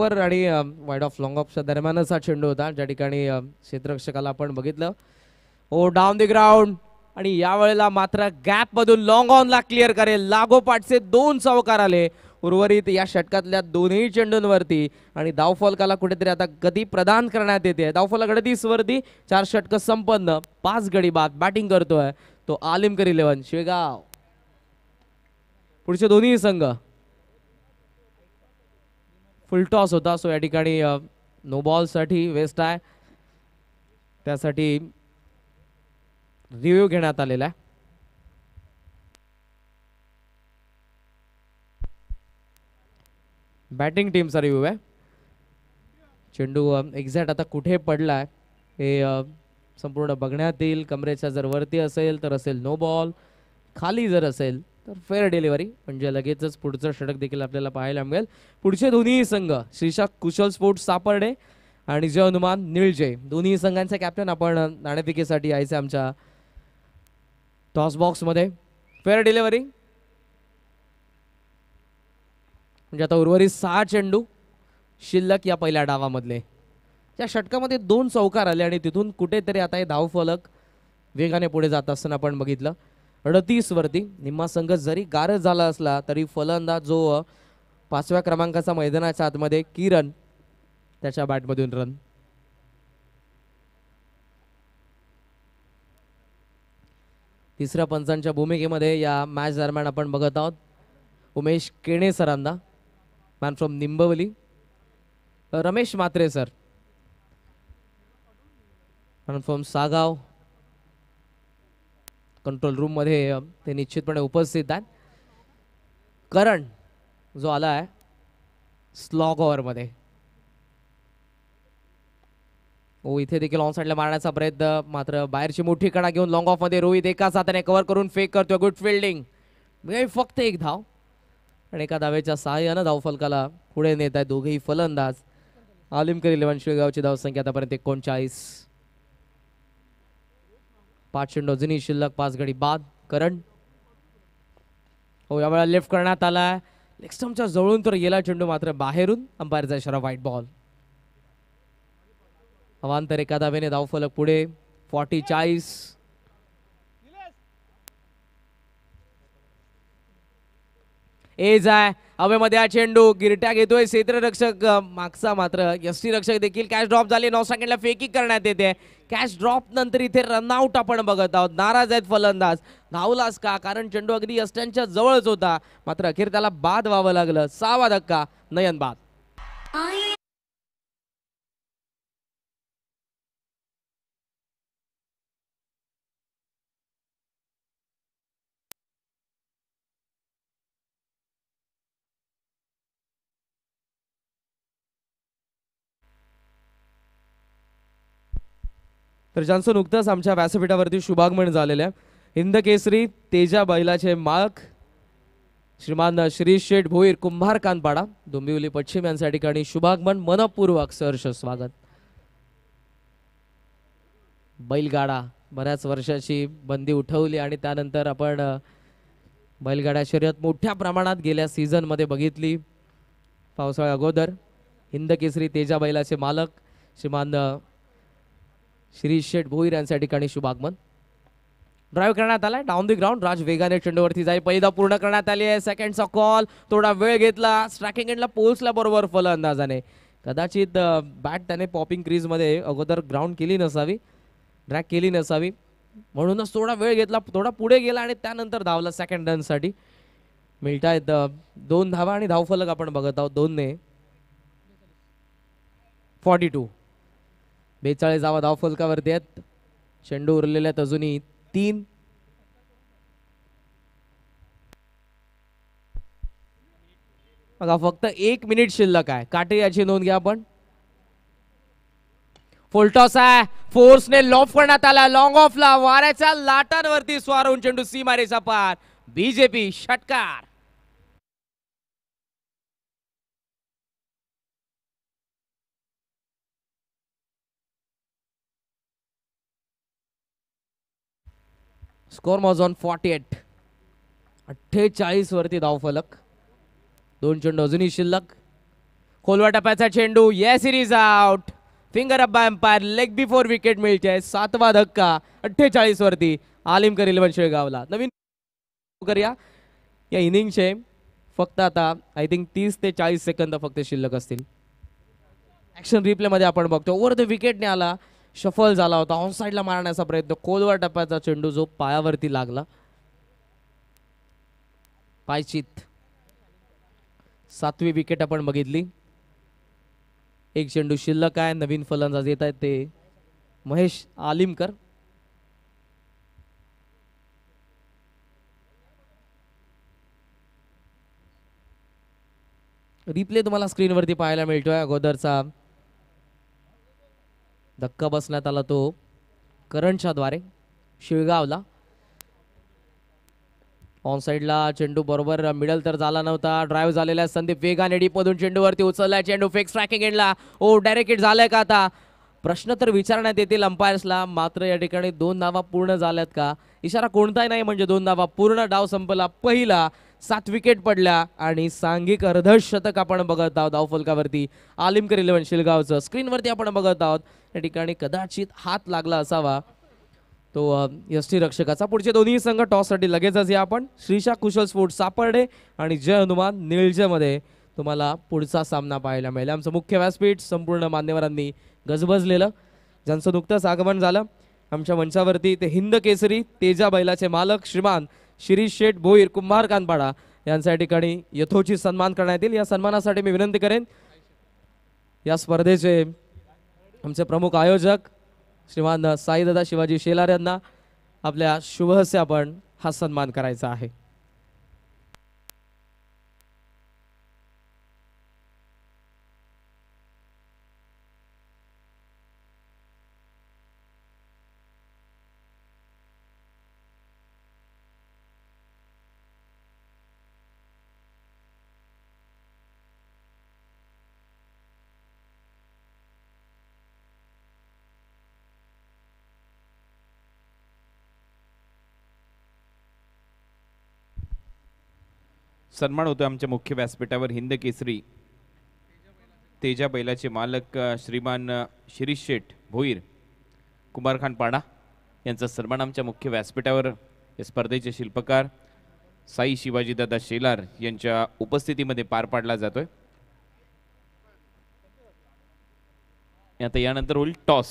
S2: वर आणि वाईड ऑफ लॉंग ऑफच्या दरम्यानच हा चेंडू होता ज्या ठिकाणी क्षेत्ररक्षकाला आपण बघितलं ओ डाऊन दी ग्राउंड आणि यावेळेला मात्र गॅप मधून लॉंग ला क्लिअर करेल लागोपाठचे दोन सावकार आले उर्वरित या षटकातल्या दोन्ही चेंडूंवरती आणि धावफलकाला कुठेतरी आता गती प्रदान करण्यात येते धावफलकाकडे तीस वरती चार षटक संपन्न पाच गडी बाद बॅटिंग करतोय तो आलिम आलिमकर लेवन शेगाव पुढचे दोन्ही संघ फुलटॉस होता सो या ठिकाणी नो बॉलसाठी वेस्ट आहे त्यासाठी रिव्ह्यू घेण्यात आलेला आहे बॅटिंग टीमचा रिव्ह्यू आहे चेंडू एक्झॅक्ट आता कुठे पडला आहे हे संपूर्ण बघण्यात येईल कमरेच्या जर वरती असेल तर असेल नो बॉल खाली जर असेल तर फेअर डिलिव्हरी म्हणजे लगेचच पुढचं षटक देखील आपल्याला पाहायला मिळेल पुढचे दोन्ही संघ श्रीशा कुशल स्पोर्ट सापर्डे आणि जय हनुमान निळजे दोन्ही संघांचे कॅप्टन आपण नाणेफिकेसाठी यायचे आमच्या टॉस बॉक्समध्ये फेअर डिलिव्हरी म्हणजे आता उर्वरित सहा चेंडू शिल्लक या पहिल्या डावामधले या षटकामध्ये दोन चौकार आले आणि तिथून कुठेतरी आता हे फलक वेगाने पुढे जात असताना आपण बघितलं वरती निम्मा संघ जरी गारज झाला असला तरी फलंदाज जो पाचव्या क्रमांकाचा मैदानाच्या आतमध्ये किरण त्याच्या बॅटमधून रन तिसऱ्या पंचांच्या भूमिकेमध्ये या मॅच दरम्यान आपण बघत आहोत उमेश केणे सरांना man from Nimbavli Ramesh Matre sir man from Sagaon control room मध्ये ते निश्चितपणे उपस्थित आहेत करण जो आला आहे स्लॉग ओव्हरमध्ये ओ इथे देखील ऑन साईडला मारण्याचा प्रयत्न मात्र बाहेरची मोठी कडा घेऊन लॉंग मध्ये रोहित एका हाताने कव्हर करून फेक करतोय गुड फिल्डिंग फक्त एक धाव आणि एका धावेच्या सहाय्यानं धाव फलकाला पुढे नेत आहे दोघेही फलंदाज आलिमकर इलेव्हन शिळगावची धावसंख्या आतापर्यंत एकोणचाळीस पाच चेंडू अजूनही शिल्लक पाच गडी बाद करंट हो यावेळा लेफ्ट करण्यात आलाय लेक्स्टमच्या जवळून तर गेला चेंडू मात्र बाहेरून अंपायरचा इशारा व्हाईट बॉल अवांतर एका वेने धावफलक पुढे फॉर्टी चाळीस ए जाय हवेमध्ये हा चेंडू गिरट्या घेतोय क्षेत्ररक्षक मागचा मात्र यष्टी रक्षक देखील कॅश ड्रॉप झाले नऊ सेकंडला फेकिंग करण्यात येते कॅश ड्रॉप नंतर इथे रनआउट आपण बघत आहोत नाराज आहेत फलंदाज धावलास का कारण चेंडू अगदी यष्ट्यांच्या जवळच होता मात्र अखेर त्याला बाद व्हावं लागलं सहावा धक्का नयन बाद तर ज्यांचं नुकतंच आमच्या व्यासपीठावरती शुभागमन झालेलं आहे हिंद केसरी तेजा बैलाचे मालक श्रीमान श्री शेठ भोईर कानपाडा डोंबिवली पश्चिम यांच्या ठिकाणी शुभागमन मनपूर्वक सहर्ष स्वागत बैलगाडा बऱ्याच वर्षाची बंदी उठवली आणि त्यानंतर आपण बैलगाड्या शर्यत मोठ्या प्रमाणात गेल्या मध्ये बघितली पावसाळ्या अगोदर हिंद केसरी तेजा बैलाचे मालक श्रीमान श्री शेठ भोईर यांच्या ठिकाणी आगमन ड्राईव्ह करण्यात आलाय डाऊन दी ग्राउंड राज वेगाने चेंडूवरती जाईल पहिला पूर्ण करण्यात आली आहे सेकंडचा कॉल थोडा वेळ घेतला स्ट्रॅकिंग एंडला पोहोचला बरोबर अंदाजाने कदाचित बॅट त्याने पॉपिंग क्रीजमध्ये अगोदर ग्राउंड केली नसावी ड्रॅक केली नसावी म्हणूनच थोडा वेळ घेतला थोडा पुढे गेला आणि त्यानंतर धावला सेकंड रनसाठी मिळतायत दोन धावा आणि धावफलक आपण बघत आहोत दोनने फॉर्टी टू बेचाळीस धाव धावफलकावरती आहेत चेंडू उरलेले अजूनही तीन बघा फक्त एक मिनिट शिल्लक आहे काटे याची नोंद घ्या आपण फुलटॉस आहे फोर्सने लॉफ करण्यात आला लॉंग ऑफला वाऱ्याच्या लाटांवरती स्वारून चेंडू सी मारेचा पार बीजेपी षटकार score moves on forty eight धाव फलक दोन चेंडू अजूनही शिल्लक खोलवा टप्प्याचा चेंडू या सिरीज out finger up by umpire leg before wicket मिळते सातवा धक्का अठ्ठेचाळीस वरती आलिमकर इलेव्हन शेळगावला नवीन करूया या इनिंगचे फक्त आता आय थिंक तीस ते चाळीस सेकंद फक्त शिल्लक असतील रिप्ले रिप्लेमध्ये आपण बघतो ओव्हर द विकेटने आला शफल झाला होता ऑन साईडला मारण्याचा प्रयत्न खोलवर टप्प्याचा चेंडू जो पायावरती लागला पायचित सातवी विकेट आपण बघितली एक चेंडू शिल्लक आहे नवीन फलंदाज येत आहेत ते महेश आलिमकर रिप्ले तुम्हाला स्क्रीनवरती पाहायला मिळतोय अगोदरचा धक्का बसण्यात आला तो करंटच्याद्वारे शिळगावला ऑन साइडला चेंडू बरोबर मिडल तर झाला नव्हता ड्राईव्ह झालेला संदीप वेगाने डीपमधून चेंडूवरती उचलला चेंडू फिक्स ट्रॅकिंग एंडला ओ डायरेक्ट हिट झालाय का आता प्रश्न तर विचारण्यात येतील अंपायर्सला मात्र या ठिकाणी दोन धावा पूर्ण झाल्यात का इशारा कोणताही नाही म्हणजे दोन धावा पूर्ण डाव संपला पहिला सात विकेट पडल्या आणि सांघिक अर्धशतक आपण बघत आहोत धावफलकावरती आलिमकर इलेव्हन शिलगावचं स्क्रीनवरती आपण बघत आहोत या ठिकाणी कदाचित हात लागला असावा तो टी रक्षकाचा पुढचे दोन्ही संघ टॉससाठी लगेचच या आपण श्रीशा कुशल स्पोर्ट्स सापर्डे आणि जय हनुमान निळजेमध्ये तुम्हाला पुढचा सामना पाहायला मिळेल आमचं मुख्य व्यासपीठ संपूर्ण मान्यवरांनी गजबजलेलं ज्यांचं नुकतंच आगमन झालं आमच्या मंचावरती ते हिंद केसरी तेजा बैलाचे मालक श्रीमान श्री शेठ भोईर कुंभार कानपाडा यांच्या ठिकाणी यथोचित सन्मान करण्यात येईल या सन्मानासाठी मी विनंती करेन या स्पर्धेचे आमचे प्रमुख आयोजक श्रीमान साईदादा शिवाजी शेलार यांना आपल्या शुभ आपण हा सन्मान करायचा आहे
S1: सन्मान होतो आमच्या मुख्य व्यासपीठावर हिंद केसरी तेजा बैलाचे मालक श्रीमान शिरीष शेठ भोईर कुमारखान पाडा यांचा सन्मान आमच्या मुख्य व्यासपीठावर या स्पर्धेचे शिल्पकार साई शिवाजीदादा शेलार यांच्या उपस्थितीमध्ये पार पाडला जातोय आता
S2: यानंतर होईल टॉस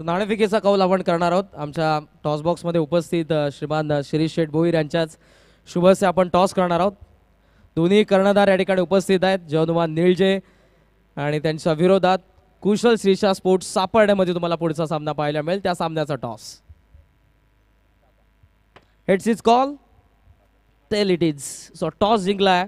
S2: नाणेफिकेचा कौल आपण करणार आहोत आमच्या टॉस बॉक्समध्ये उपस्थित श्रीमान शिरीष शेठ भोईर यांच्याच शुभसे आपण टॉस करणार आहोत दोन्ही कर्णधार या ठिकाणी उपस्थित आहेत जनुमान निळजे आणि त्यांच्या विरोधात कुशल श्रीशा स्पोर्ट्स सापडण्यामध्ये तुम्हाला पुढचा सामना पाहायला मिळेल त्या सामन्याचा toss heads is call tail it is so toss जिंकला आहे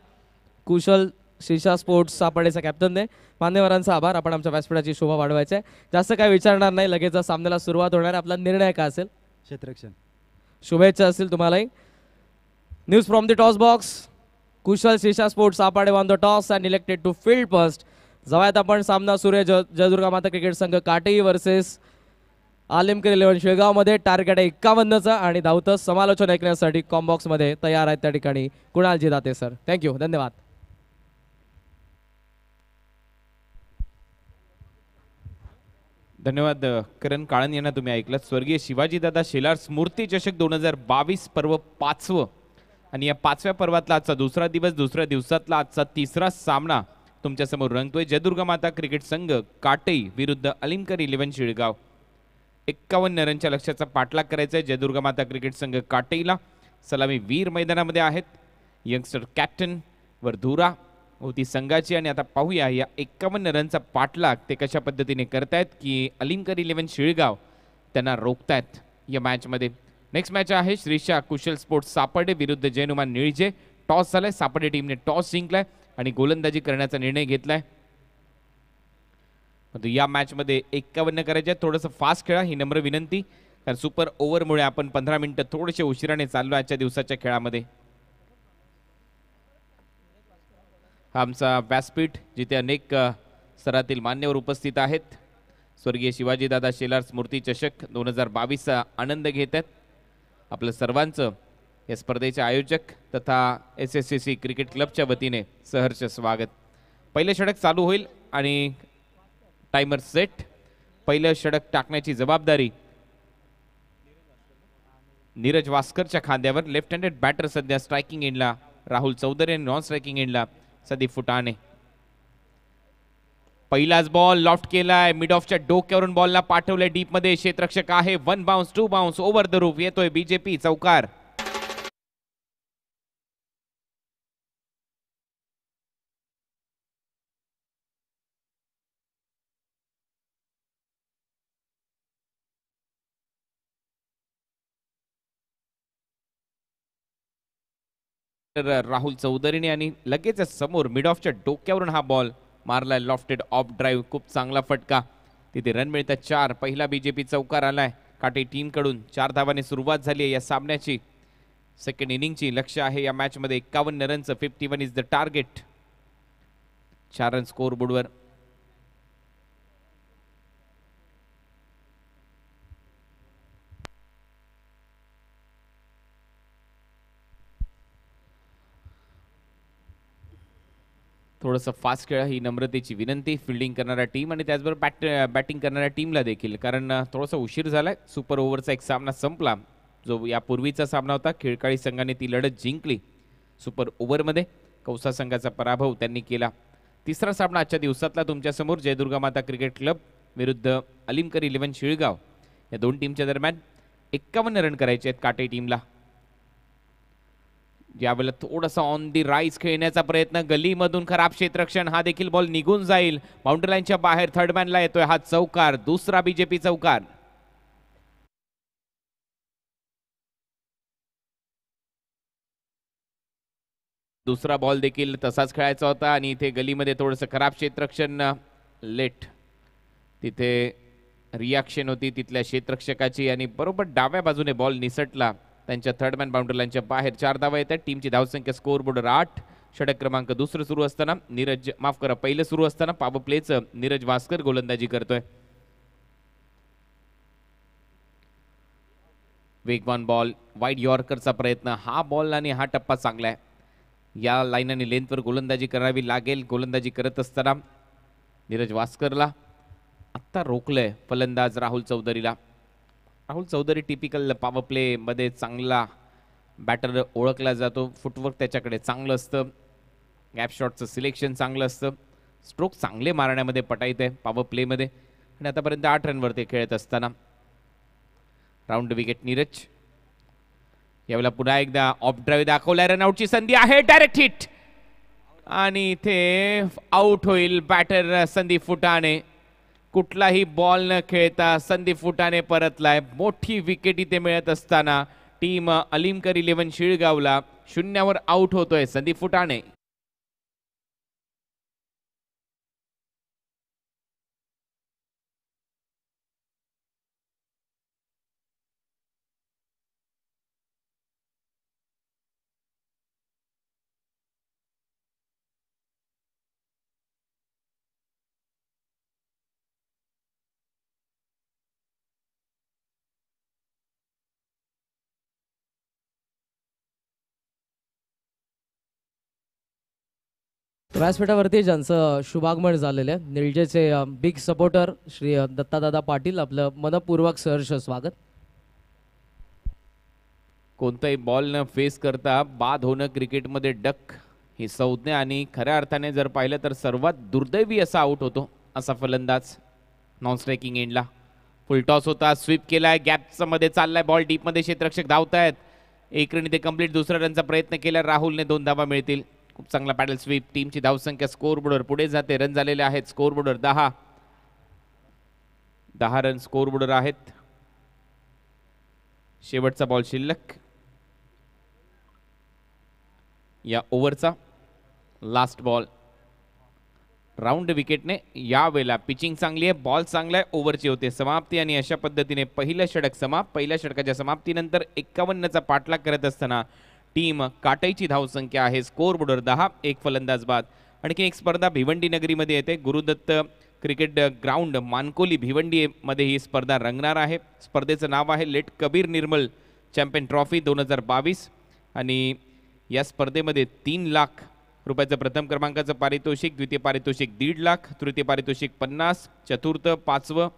S2: कुशल श्रीशा स्पोर्ट्स सापडेचा कॅप्टनने मान्यवरांचा आभार आपण आमच्या व्यासपीठाची शोभा वाढवायची आहे जास्त काय विचारणार नाही लगेच सामन्याला सुरुवात होणार आपला निर्णय काय असेल क्षेत्रक्षण शुभेच्छा असेल तुम्हालाही news from the toss box Kushal Shisha sports Sapade on the toss and elected to field first जवळ्यात आपण सामना सूर्य जयदुर्गा माता क्रिकेट संघ काटेई वर्सेस आलिमकर इलेव्हन शेळगावमध्ये टार्गेट आहे एक्कावन्नचा आणि धावतं समालोचन ऐकण्यासाठी कॉम्बॉक्समध्ये तयार आहेत त्या ठिकाणी कुणालजी दाते सर थँक्यू धन्यवाद
S1: धन्यवाद करण काळन यांना तुम्ही ऐकलं स्वर्गीय शिवाजीदादा शेलार स्मृती चषक दोन हजार बावीस पर्व पाचवं आणि या पाचव्या पर्वातला आजचा दुसरा दिवस दुसऱ्या दिवसातला आजचा तिसरा सामना तुमच्यासमोर रंगतोय जयदुर्गा माता क्रिकेट संघ काटई विरुद्ध अलिमकर इलेव्हन शिळगाव एक्कावन्न रनच्या लक्ष्याचा पाठलाग करायचा आहे जयदुर्गा माता क्रिकेट संघ काटईला सलामी वीर मैदानामध्ये आहेत यंगस्टर कॅप्टन वरधुरा होती संघाची आणि आता पाहूया या एक्कावन्न रनचा पाठलाग ते कशा पद्धतीने करतायत की अलिमकर इलेव्हन शिळगाव त्यांना रोखतायत या मॅचमध्ये नेक्स्ट मॅच आहे श्रीषा कुशल स्पोर्ट्स सापर्डे विरुद्ध जयनुमान निळजे टॉस झालाय सापर्डे टीमने टॉस जिंकलाय आणि गोलंदाजी करण्याचा निर्णय घेतलाय या मॅचमध्ये एक्कावन्न करायचे थोडंसं फास्ट खेळा ही नम्र विनंती कारण सुपर ओव्हरमुळे आपण पंधरा मिनिटं थोडेसे उशिराने चाललो आजच्या दिवसाच्या खेळामध्ये हा आमचा व्यासपीठ जिथे अनेक स्तरातील मान्यवर उपस्थित आहेत स्वर्गीय शिवाजीदादा शेलार स्मृती चषक दोन हजार बावीसचा आनंद घेत आहेत आपलं सर्वांचं या स्पर्धेचे आयोजक तथा S S C C cricket क्लबच्या वतीने सहर्ष स्वागत पहिलं षडक चालू होईल आणि टायमर सेट पहिलं षडक टाकण्याची जबाबदारी नीरज वास्करच्या खांद्यावर लेफ्ट हँडेड बॅटर सध्या स्ट्रायकिंग एंडला राहुल चौधरी आणि नॉन स्ट्रायकिंग एंडला सदी फुटाणे पहिलाच बॉल लॉफ्ट केलाय मिड ऑफच्या डोक्यावरून बॉलला पाठवलंय डीपमध्ये क्षेत्रक्षक आहे one bounce two bounce over the roof येतोय बीजेपी चौकार राहुल चौधरीने आणि लगेचच समोर मिड ऑफच्या डोक्यावरून हा बॉल मारलाय लॉफ्टेड ऑफ ड्राईव्ह खूप चांगला फटका तिथे रन मिळतात चार पहिला बीजेपी चौकार आलाय काटे टीमकडून चार धावाने सुरुवात झाली आहे या सामन्याची सेकंड इनिंगची लक्ष आहे या मॅचमध्ये एकावन्न रनचं fifty one is the target चार रन स्कोर बोर्डवर थोडंसं फास्ट खेळा ही नम्रतेची विनंती फिल्डिंग करणारा टीम आणि त्याचबरोबर बॅट बॅटिंग करणाऱ्या टीमला देखील कारण थोडासा उशीर झाला सुपर ओव्हरचा एक सामना संपला जो यापूर्वीचा सामना होता खेळकाळी संघाने ती लढत जिंकली सुपर ओव्हरमध्ये कौसा संघाचा पराभव त्यांनी केला तिसरा सामना आजच्या दिवसातला तुमच्यासमोर जयदुर्गा माता क्रिकेट क्लब विरुद्ध अलिमकर इलेव्हन शिळगाव या दोन टीमच्या दरम्यान एक्कावन्न रन करायचे आहेत काटे टीमला यावेळेला थोडासा ऑन दी राईज खेळण्याचा प्रयत्न मधून खराब क्षेत्रक्षण हा देखील बॉल निघून जाईल बाउंड्री लाईनच्या बाहेर थर्ड मॅनला येतोय हा चौकार दुसरा बीजेपी चौकार दुसरा बॉल देखील तसाच खेळायचा होता आणि इथे गलीमध्ये थोडस खराब क्षेत्रक्षण लेट तिथे रिॲक्शन होती तिथल्या क्षेत्रक्षकाची आणि बरोबर डाव्या बाजूने बॉल निसटला त्यांच्या थर्ड मॅन बाउंड्री बाहेर चार धावा येतात टीमची धावसंख्या स्कोर बोर्डवर आठ षटक क्रमांक दुसरं सुरू असताना नीरज माफ करा पहिलं सुरू असताना पाब प्लेचं नीरज वास्कर गोलंदाजी करतोय वेगवान बॉल वाईट यॉर्करचा प्रयत्न हा बॉल आणि हा टप्पा चांगला आहे या लाईन आणि लेंथवर गोलंदाजी करावी लागेल गोलंदाजी करत असताना नीरज वास्करला आत्ता रोखलंय फलंदाज राहुल चौधरीला राहुल चौधरी टिपिकल पॉवर प्लेमध्ये चांगला बॅटर ओळखला जातो फुटवर्क त्याच्याकडे चांगलं असतं गॅप शॉटचं सिलेक्शन चांगलं असतं स्ट्रोक चांगले मारण्यामध्ये पटाईत आहे पॉवर प्लेमध्ये आणि आतापर्यंत आठ रनवरती खेळत असताना राऊंड विकेट नीरज यावेळेला पुन्हा एकदा ऑफ ड्राईव्ह दाखवलाय रनआउटची संधी आहे डायरेक्ट हिट आणि इथे आउट होईल बॅटर संधी फुटाणे कुठलाही बॉल न खेळता संदीप फुटाने परतलाय मोठी विकेट इथे मिळत असताना टीम अलिमकर इलेव्हन शिळगावला शून्यावर आउट होतोय संदीप फुटाने.
S2: व्यासपीठावरती ज्यांचं शुभागमन झालेलं आहे निळजेचे बिग सपोर्टर श्री दत्तादादा पाटील आपलं मनपूर्वक सहर्ष स्वागत
S1: कोणताही बॉल न फेस करता बाद होणं क्रिकेटमध्ये डक ही संज्ञा आणि खऱ्या अर्थाने जर पाहिलं तर सर्वात दुर्दैवी असा आउट होतो असा फलंदाज नॉन स्ट्रायकिंग एंडला फुल टॉस होता स्वीप केलाय गॅपचा मध्ये चाललाय बॉल डीपमध्ये क्षेत्रक्षक धावतायत एक रन ते कम्प्लीट दुसऱ्या रनचा प्रयत्न केला राहुलने दोन धावा मिळतील खूप चांगला पॅडल स्वीप टीमची धावसंख्या बोर्डवर पुढे जाते रन झालेले आहेत स्कोर बोर्डर दहा दहा रन बोर्डर आहेत शेवटचा बॉल शिल्लक या ओव्हरचा लास्ट बॉल राऊंड विकेटने यावेळेला पिचिंग चांगली आहे बॉल चांगला आहे ओव्हरची होते समाप्ती आणि अशा पद्धतीने पहिलं षटक समाप्त पहिल्या षटकाच्या समाप्तीनंतर एक्कावन्नचा पाठलाग करत असताना टीम काटायची धावसंख्या आहे बोर्डर दहा एक फलंदाज बाद आणखी एक स्पर्धा भिवंडी नगरीमध्ये येते गुरुदत्त क्रिकेट ग्राउंड मानकोली भिवंडीमध्ये ही स्पर्धा रंगणार आहे स्पर्धेचं नाव आहे late Kabir Nirmal champion trophy दोन हजार बावीस आणि या स्पर्धेमध्ये तीन लाख रुपयाचं प्रथम क्रमांकाचं पारितोषिक द्वितीय पारितोषिक दीड लाख तृतीय पारितोषिक पन्नास चतुर्थ पाचवं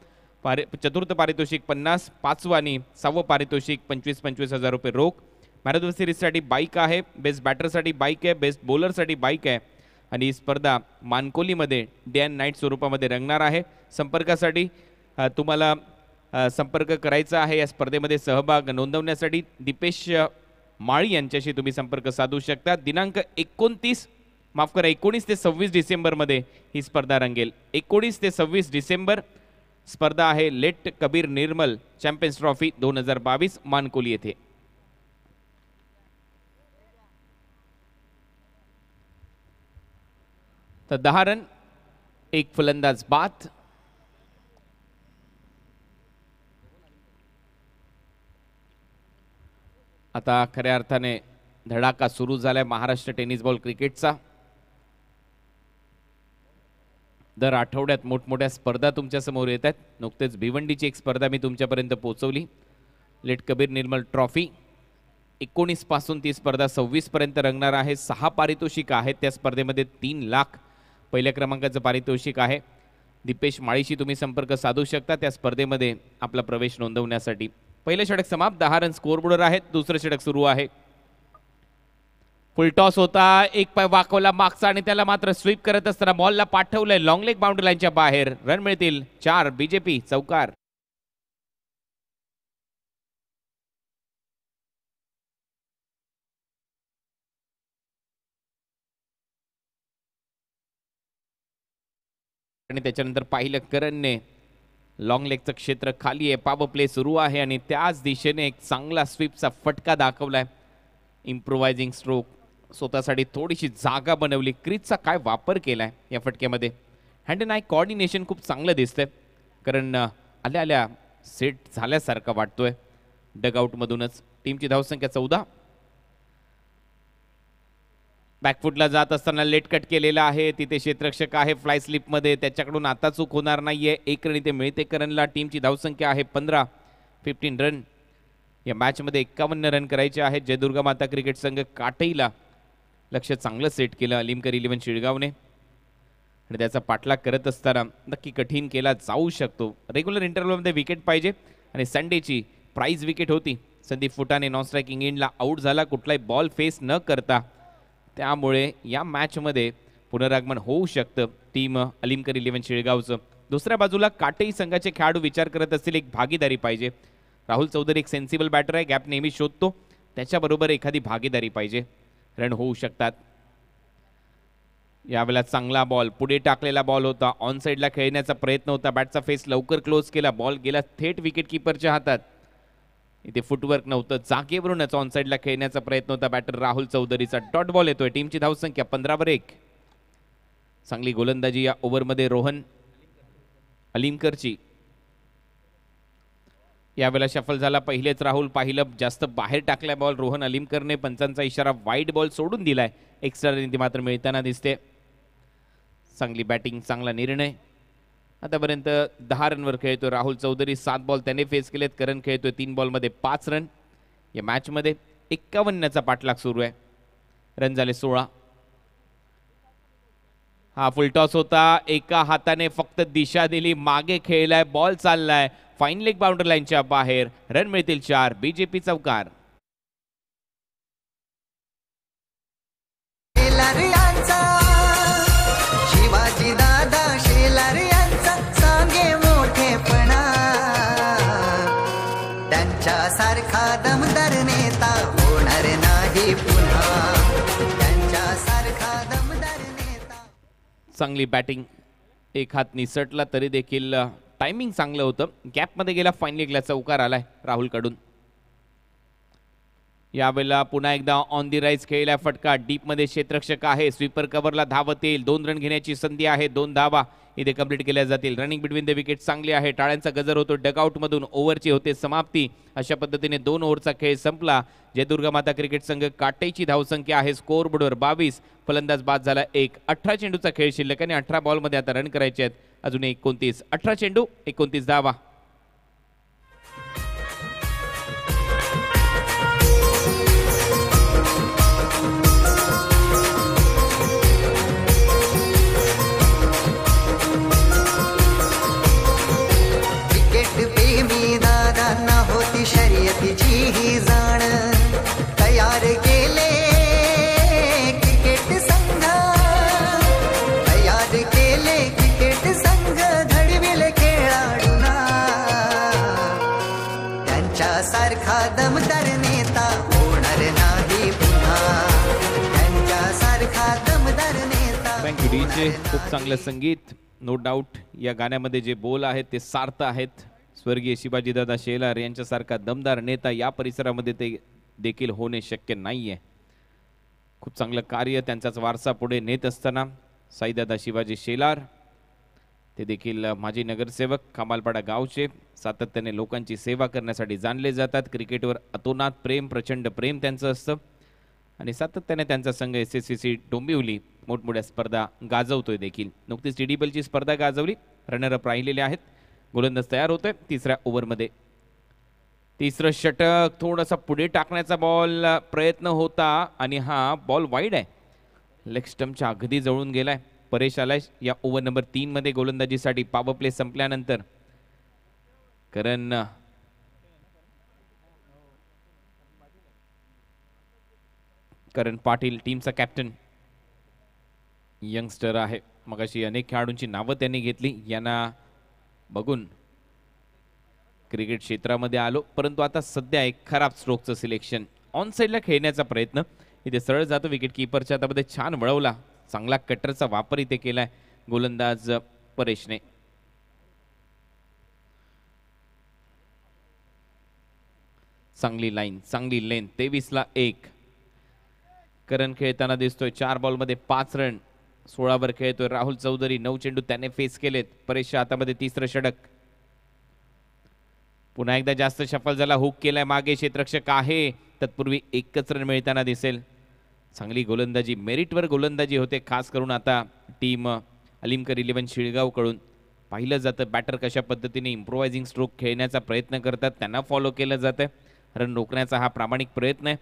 S1: पारि चतुर्थ पारितोषिक पन्नास पाचवं आणि सहावं पारितोषिक पंचवीस पंचवीस हजार रुपये रोख मॅरेथॉन सिरीजसाठी बाईक आहे बेस्ट बॅटरसाठी बाईक आहे बेस्ट बॉलरसाठी बाईक आहे आणि ही स्पर्धा मानकोलीमध्ये डे अँड नाईट स्वरूपामध्ये रंगणार आहे संपर्कासाठी तुम्हाला संपर्क करायचा आहे या स्पर्धेमध्ये सहभाग नोंदवण्यासाठी दिपेश माळी यांच्याशी तुम्ही संपर्क साधू शकता दिनांक एकोणतीस माफ करा एकोणीस ते सव्वीस डिसेंबरमध्ये ही स्पर्धा रंगेल एकोणीस ते सव्वीस डिसेंबर स्पर्धा आहे late Kabir Nirmal champions trophy दोन हजार बावीस मानकोली येथे तर दहा रन एक फलंदाज बाद आता खऱ्या अर्थाने धडाका सुरू झालाय महाराष्ट्र टेनिस बॉल क्रिकेटचा दर आठवड्यात मोठमोठ्या स्पर्धा तुमच्यासमोर येत आहेत नुकतेच भिवंडीची एक स्पर्धा मी तुमच्यापर्यंत पोहोचवली लेट कबीर निर्मल ट्रॉफी एकोणीसपासून ती स्पर्धा सव्वीसपर्यंत रंगणार आहे सहा पारितोषिक आहेत त्या स्पर्धेमध्ये तीन लाख पहिल्या क्रमांकाचं पारितोषिक आहे दीपेश माळीशी तुम्ही संपर्क साधू शकता त्या स्पर्धेमध्ये आपला प्रवेश नोंदवण्यासाठी पहिलं षटक समाप्त दहा रन स्कोरबोर्डवर आहेत दुसरं षटक सुरू आहे फुल टॉस होता एक पाय वाकवला मागचा आणि त्याला मात्र स्वीप करत असताना बॉलला पाठवलंय लेग बाउंड्री लाईनच्या बाहेर रन मिळतील चार बीजेपी चौकार आणि त्याच्यानंतर पाहिलं करणने लॉंग लेगचं क्षेत्र खाली आहे पावर प्ले सुरू आहे आणि त्याच दिशेने एक चांगला स्वीपचा फटका दाखवला आहे इम्प्रोवायझिंग स्ट्रोक स्वतःसाठी थोडीशी जागा बनवली क्रीजचा काय वापर केला आहे या फटक्यामध्ये हँड अँड कॉर्डिनेशन खूप चांगलं दिसतंय कारण आल्या आल्या सेट झाल्यासारखा वाटतोय डगआउटमधूनच टीमची धावसंख्या चौदा बॅकफुटला जात असताना लेट कट केलेला आहे तिथे क्षेत्रक्षक आहे फ्लाय स्लिपमध्ये त्याच्याकडून आता चूक होणार नाही आहे एक रन इथे मिळते करणला टीमची धावसंख्या आहे पंधरा फिफ्टीन रन या मॅचमध्ये एक्कावन्न रन करायचे आहेत जयदुर्गा माता क्रिकेट संघ काटईला लक्ष चांगलं सेट केलं अलिमकर इलेव्हन शिळगावने आणि त्याचा पाठलाग करत असताना नक्की कठीण केला जाऊ शकतो रेग्युलर इंटरव्ह्यूमध्ये विकेट पाहिजे आणि संडेची प्राईज विकेट होती संदीप फुटाने नॉन स्ट्रायकिंग एंडला आऊट झाला कुठलाही बॉल फेस न करता त्यामुळे या मॅचमध्ये पुनरागमन होऊ शकतं टीम अलिमकर इलेव्हन शिळगावचं दुसऱ्या बाजूला काटेही संघाचे खेळाडू विचार करत असतील एक भागीदारी पाहिजे राहुल चौधरी एक सेन्सिबल बॅटर आहे गॅप नेहमी शोधतो त्याच्याबरोबर एखादी भागीदारी पाहिजे रन होऊ शकतात यावेळेला चांगला बॉल पुढे टाकलेला बॉल होता ऑन साईडला खेळण्याचा प्रयत्न होता बॅटचा फेस लवकर क्लोज केला बॉल गेला थेट विकेट किपरच्या हातात इथे फुटवर्क नव्हतं जागेवरूनच ऑन साईडला खेळण्याचा प्रयत्न होता बॅटर राहुल चौधरीचा डॉट बॉल येतोय टीमची धावसंख्या पंधरावर एक चांगली गोलंदाजी या ओव्हरमध्ये रोहन अलिमकरची यावेळेला शफल झाला पहिलेच राहुल पाहिलं जास्त बाहेर टाकलाय बॉल रोहन अलिमकरने पंचांचा इशारा वाईट बॉल सोडून दिलाय एक्स्ट्रा रेंदी मात्र मिळताना दिसते चांगली बॅटिंग चांगला निर्णय आतापर्यंत दहा रनवर खेळतो राहुल चौधरी सात बॉल त्याने फेस केलेत करण खेळतोय तीन बॉलमध्ये पाच रन या मॅचमध्ये एक्कावन्नचा पाठलाग सुरू आहे रन झाले सोळा हा फुलटॉस होता एका हाताने फक्त दिशा दिली मागे खेळलाय बॉल चाललाय फाईन लेग बाउंड्री लाईनच्या बाहेर रन मिळतील चार बीजेपी चौकार चांगली बॅटिंग एक हात निसटला तरी देखील टायमिंग चांगलं होतं गॅपमध्ये गेला फायनली गेला चौकार आलाय राहुलकडून यावेळेला पुन्हा एकदा ऑन दी राईज खेळला फटका डीपमध्ये क्षेत्रक्षक आहे स्वीपर कव्हरला धावत येईल दोन रन घेण्याची संधी आहे दोन धावा इथे कंप्लीट केल्या जातील रनिंग बिटवीन द विकेट चांगली आहे टाळ्यांचा गजर होतो डगआउटमधून ओव्हरची होते समाप्ती अशा पद्धतीने दोन ओव्हरचा खेळ संपला जयदुर्गा माता क्रिकेट संघ काटेची धावसंख्या आहे स्कोर बोर्डवर बावीस फलंदाज बाद झाला एक अठरा चेंडूचा खेळ शिल्लक आणि अठरा बॉलमध्ये आता रन करायचे आहेत अजून एकोणतीस अठरा चेंडू एकोणतीस धावा ही जाण
S2: तयार केले क्रिकेट संघा तयार केले क्रिकेट संघ घडविले खेळाडूना
S1: सारखा दमदार नेता
S2: होणार नाही पुन्हा सारखा दमदार नेता
S1: थँक्यू खूप चांगलं संगीत नो डाऊट या गाण्यामध्ये जे बोल आहेत ते सार्थ आहेत स्वर्गीय शिवाजीदादा शेलार यांच्यासारखा दमदार नेता या परिसरामध्ये ते देखील होणे शक्य नाही आहे खूप चांगलं कार्य त्यांचाच वारसा पुढे नेत असताना साईदादा शिवाजी शेलार ते देखील माजी नगरसेवक खामालपाडा गावचे सातत्याने लोकांची सेवा करण्यासाठी जाणले जातात क्रिकेटवर अतोनात प्रेम प्रचंड प्रेम त्यांचं असतं आणि सातत्याने त्यांचा संघ S S C C Dombivli मोठमोठ्या स्पर्धा गाजवतोय देखील नुकतीच टी डी स्पर्धा गाजवली रनरअप राहिलेले आहेत गोलंदाज तयार होतोय तिसऱ्या ओव्हरमध्ये तिसरं षटक थोडासा पुढे टाकण्याचा बॉल प्रयत्न होता आणि हा बॉल वाईड आहे लेग स्टम्पच्या अगदी जवळून गेलाय परेश आलाय या ओव्हर नंबर तीनमध्ये गोलंदाजीसाठी पावर प्ले संपल्यानंतर करण करण पाटील टीमचा कॅप्टन यंगस्टर आहे मगाशी अनेक खेळाडूंची नावं त्यांनी घेतली यांना बघून क्रिकेट क्षेत्रामध्ये आलो परंतु आता सध्या एक खराब स्ट्रोकचं सिलेक्शन ऑन साईडला खेळण्याचा प्रयत्न इथे सरळ जातो विकेट किपरच्या हातामध्ये छान वळवला चांगला कटरचा वापर इथे केलाय गोलंदाज परेशने चांगली लाईन चांगली लेन तेवीसला एक करण खेळताना दिसतोय चार बॉलमध्ये पाच रन सोळावर खेळतोय राहुल चौधरी नऊ चेंडू त्याने फेस केलेत परेशच्या हातामध्ये तिसरं षडक पुन्हा एकदा जास्त सफल झाला हुक केलाय मागे क्षेत्रक्षक आहे तत्पूर्वी एकच रन मिळताना दिसेल चांगली गोलंदाजी मेरिटवर गोलंदाजी होते खास करून आता टीम अलिमकर शिळगाव शिळगावकडून पाहिलं जातं बॅटर कशा पद्धतीने इम्प्रोवायझिंग स्ट्रोक खेळण्याचा प्रयत्न करतात त्यांना फॉलो केलं जातं रन रोखण्याचा हा प्रामाणिक प्रयत्न आहे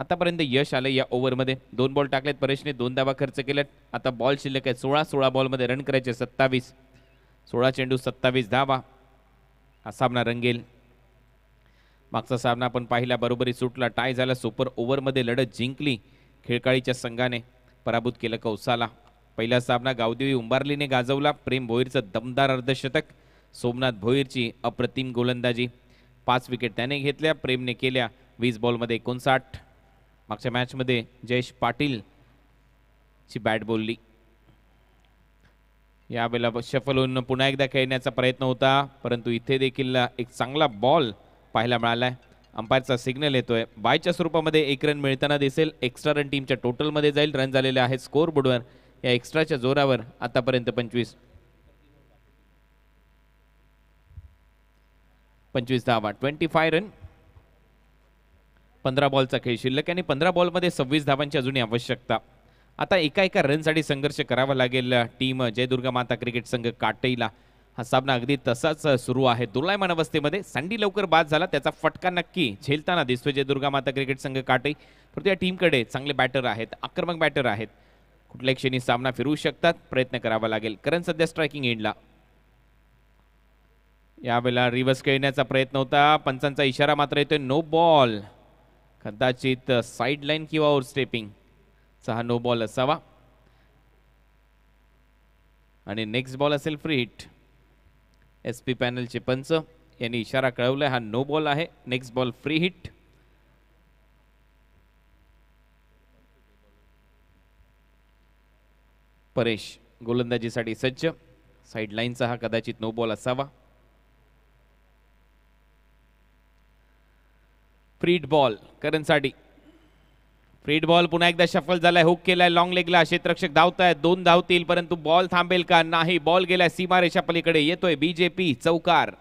S1: आतापर्यंत यश आलं या ओव्हरमध्ये दोन बॉल टाकलेत परेशने दोन धावा खर्च केल्यात आता बॉल शिल्लक आहे सोळा सोळा बॉलमध्ये रन करायचे सत्तावीस सोळा चेंडू सत्तावीस धावा हा सामना रंगेल मागचा सामना आपण पाहिला बरोबरी सुटला टाय झाला सुपर ओव्हरमध्ये लढत जिंकली खेळकाळीच्या संघाने पराभूत केलं कौसाला पहिला सामना गावदेवी उंबारलीने गाजवला प्रेम भोईरचं दमदार अर्धशतक सोमनाथ भोईरची अप्रतिम गोलंदाजी पाच विकेट त्याने घेतल्या प्रेमने केल्या वीस बॉलमध्ये एकोणसाठ मागच्या मॅचमध्ये जयेश पाटील ची बॅट बोलली यावेळेला शफल होऊन पुन्हा एकदा खेळण्याचा प्रयत्न होता परंतु इथे देखील एक चांगला बॉल पाहायला मिळाला आहे अंपायरचा सिग्नल येतोय बायच्या स्वरूपामध्ये एक रन मिळताना दिसेल एक्स्ट्रा रन टीमच्या टोटलमध्ये जाईल रन झालेले आहेत स्कोर बोर्डवर या एक्स्ट्राच्या जोरावर आतापर्यंत पंचवीस पंचवीस दहा ट्वेंटी फाय रन पंधरा बॉलचा खेळ शिल्लक आणि पंधरा बॉलमध्ये सव्वीस धावांची अजूनही आवश्यकता आता एका एका रनसाठी संघर्ष करावा लागेल टीम जयदुर्गा माता क्रिकेट संघ काटईला हा सामना अगदी तसाच सुरू आहे दुर्लायमान अवस्थेमध्ये संडी लवकर बाद झाला त्याचा फटका नक्की झेलताना दिसतोय जयदुर्गा माता क्रिकेट संघ काटई परंतु या टीमकडे चांगले बॅटर आहेत आक्रमक बॅटर आहेत कुठल्या क्षणी सामना फिरवू शकतात प्रयत्न करावा लागेल कारण सध्या स्ट्रायकिंग एंडला यावेळेला रिव्हर्स खेळण्याचा प्रयत्न होता पंचांचा इशारा मात्र येतोय नो बॉल कदाचित साईडलाईन किंवा स्टेपिंगचा हा नो बॉल असावा आणि नेक्स्ट बॉल असेल फ्री हिट एस पी पॅनलचे पंच यांनी इशारा कळवला हा नो बॉल आहे next ball free hit Paresh गोलंदाजीसाठी सज्ज लाईनचा हा कदाचित नो बॉल असावा फ्रीड बॉल साठी फ्रीड बॉल पुन्हा एकदा शफल झालाय हुक केलाय लॉंग लेगला क्षेत्ररक्षक धावतायत दोन धावतील परंतु बॉल थांबेल का नाही बॉल गेलाय सीमारेषा पलीकडे येतोय बीजेपी चौकार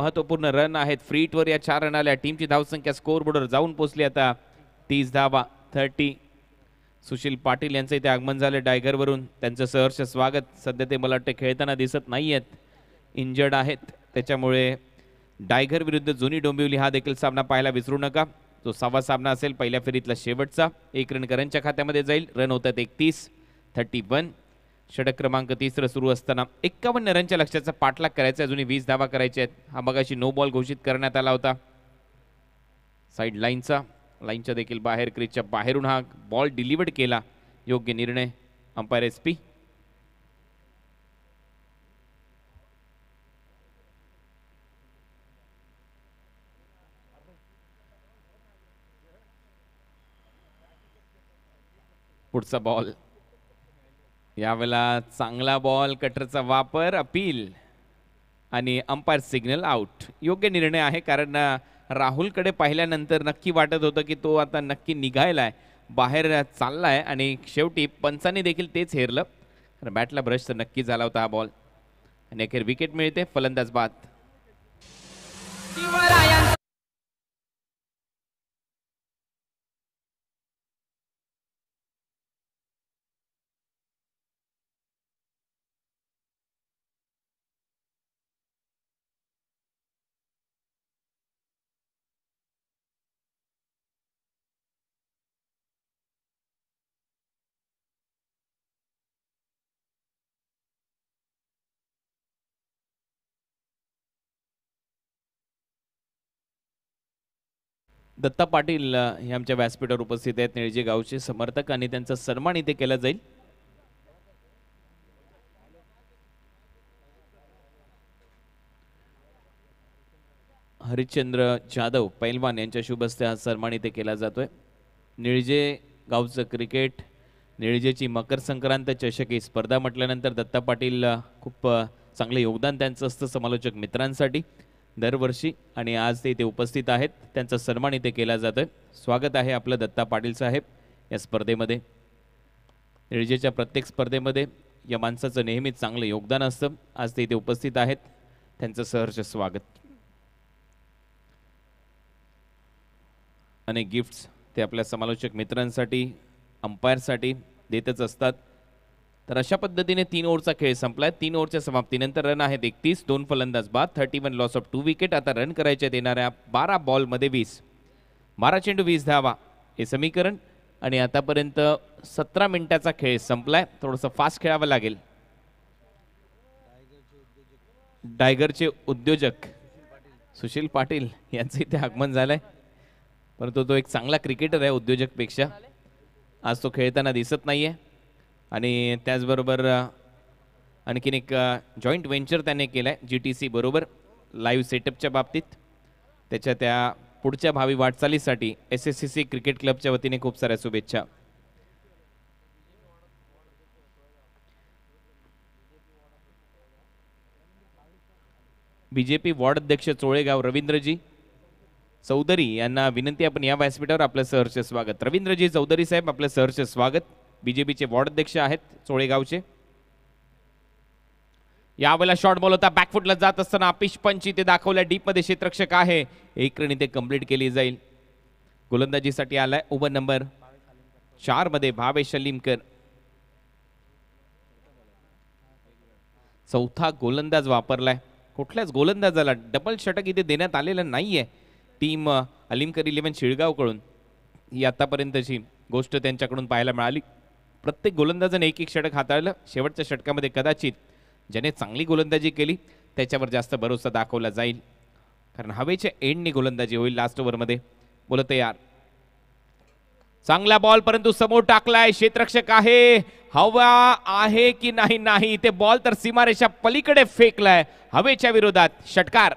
S1: महत्वपूर्ण रन आहेत फ्रीटवर या चार रन आल्या टीमची धावसंख्या स्कोर बोर्डवर जाऊन पोचली आता तीस धावा थर्टी सुशील पाटील यांचं इथे आगमन झालं डायगरवरून त्यांचं सहर्ष स्वागत सध्या ते मला वाटतं खेळताना दिसत नाही आहेत इंजर्ड आहेत त्याच्यामुळे डायगर विरुद्ध जुनी डोंबिवली हा देखील सामना पाहायला विसरू नका तो सहावा सामना असेल पहिल्या फेरीतला शेवटचा एक रन करंटच्या खात्यामध्ये जाईल रन होतात एकतीस थर्टी वन षटक क्रमांक तिसरं सुरू असताना एक्कावन्न रनच्या लक्ष्याचा पाठलाग करायचा अजूनही वीस धावा करायच्या आहेत हा मगाशी नो बॉल घोषित करण्यात आला होता साईड लाईनचा लाईनच्या देखील बाहेर क्रीजच्या बाहेरून हा बॉल डिलिव्हर्ड केला योग्य निर्णय अंपायर एस पी पुढचा बॉल यावेळेला चांगला बॉल कटरचा वापर अपील आणि अंपायर सिग्नल आउट योग्य निर्णय आहे कारण राहुलकडे पाहिल्यानंतर नक्की वाटत होतं की तो आता नक्की निघायला आहे बाहेर चालला आहे आणि शेवटी पंचानी देखील तेच हेरलं कारण बॅटला ब्रश तर नक्की झाला होता हा बॉल आणि अखेर विकेट मिळते फलंदाज बाद दत्ता पाटील हे आमच्या व्यासपीठावर उपस्थित आहेत निळजे गावचे समर्थक आणि त्यांचा सन्मान इथे केला जाईल हरिश्चंद्र जाधव पैलवान यांच्या शुभ हस्ते हा सन्मान इथे केला जातोय निळजे गावचं क्रिकेट निळजेची मकर संक्रांत चषकी स्पर्धा म्हटल्यानंतर दत्ता पाटील खूप चांगलं योगदान त्यांचं असतं समालोचक मित्रांसाठी दरवर्षी आणि आज ते इथे उपस्थित आहेत त्यांचा सन्मान इथे केला जातो स्वागत आहे आपलं दत्ता पाटील साहेब या स्पर्धेमध्ये निर्जेच्या प्रत्येक स्पर्धेमध्ये या माणसाचं नेहमीच चांगलं योगदान असतं आज ते इथे उपस्थित आहेत त्यांचं सहर्ष स्वागत अनेक गिफ्ट्स ते आपल्या समालोचक मित्रांसाठी अंपायरसाठी देतच असतात तर अशा पद्धतीने तीन ओव्हरचा खेळ संपलाय तीन ओव्हरच्या समाप्तीनंतर रन आहेत एकतीस दोन फलंदाज बाद thirty one loss of two wicket आता रन करायच्या देणाऱ्या बारा बॉलमध्ये वीस बारा चेंडू वीस धावा हे समीकरण आणि आतापर्यंत सतरा मिनिटाचा खेळ संपलाय थोडंसं फास्ट खेळावं लागेल डायगरचे उद्योजक सुशील पाटील यांचं इथे आगमन झालंय परंतु तो एक चांगला क्रिकेटर आहे उद्योजकपेक्षा आज तो खेळताना दिसत नाहीये आणि त्याचबरोबर आणखीन एक जॉईंट व्हेंचर त्याने केलं आहे जी टी सी बरोबर लाईव्ह सेटअपच्या बाबतीत त्याच्या त्या पुढच्या भावी वाटचालीसाठी S S C C cricket क्लबच्या वतीने खूप साऱ्या शुभेच्छा बी जे पी वॉर्ड अध्यक्ष चोळेगाव रवींद्रजी चौधरी यांना विनंती आपण या व्यासपीठावर आपलं सहर्ष स्वागत रवींद्रजी चौधरी साहेब आपलं सहर्ष स्वागत बीजेपीचे वॉर्ड अध्यक्ष आहेत चोळेगावचे यावेळेला शॉर्ट बॉल होता बॅकफुटला जात असताना अपिश पंची ते दाखवल्या डीपमध्ये क्षेत्रक्षक आहे एक रन इथे कंप्लीट केली जाईल गोलंदाजीसाठी आलाय ओव्हर नंबर मध्ये भावेश सलीमकर चौथा गोलंदाज वापरलाय कुठल्याच गोलंदाजाला डबल षटक इथे देण्यात आलेलं नाहीये टीम अलिमकर इलेव्हन शिळगावकडून ही आतापर्यंतची गोष्ट त्यांच्याकडून पाहायला मिळाली प्रत्येक गोलंदाजाने एक एक षटक हाताळलं शेवटच्या षटकामध्ये कदाचित ज्याने चांगली गोलंदाजी केली त्याच्यावर जास्त भरोसा दाखवला जाईल कारण हवेच्या एंडनी गोलंदाजी होईल लास्ट ओव्हरमध्ये बोलत यार चांगला बॉल परंतु समोर टाकलाय क्षेत्रक्षक आहे हवा आहे की नाही नाही ते बॉल तर सीमारेषा पलीकडे फेकलाय हवेच्या विरोधात षटकार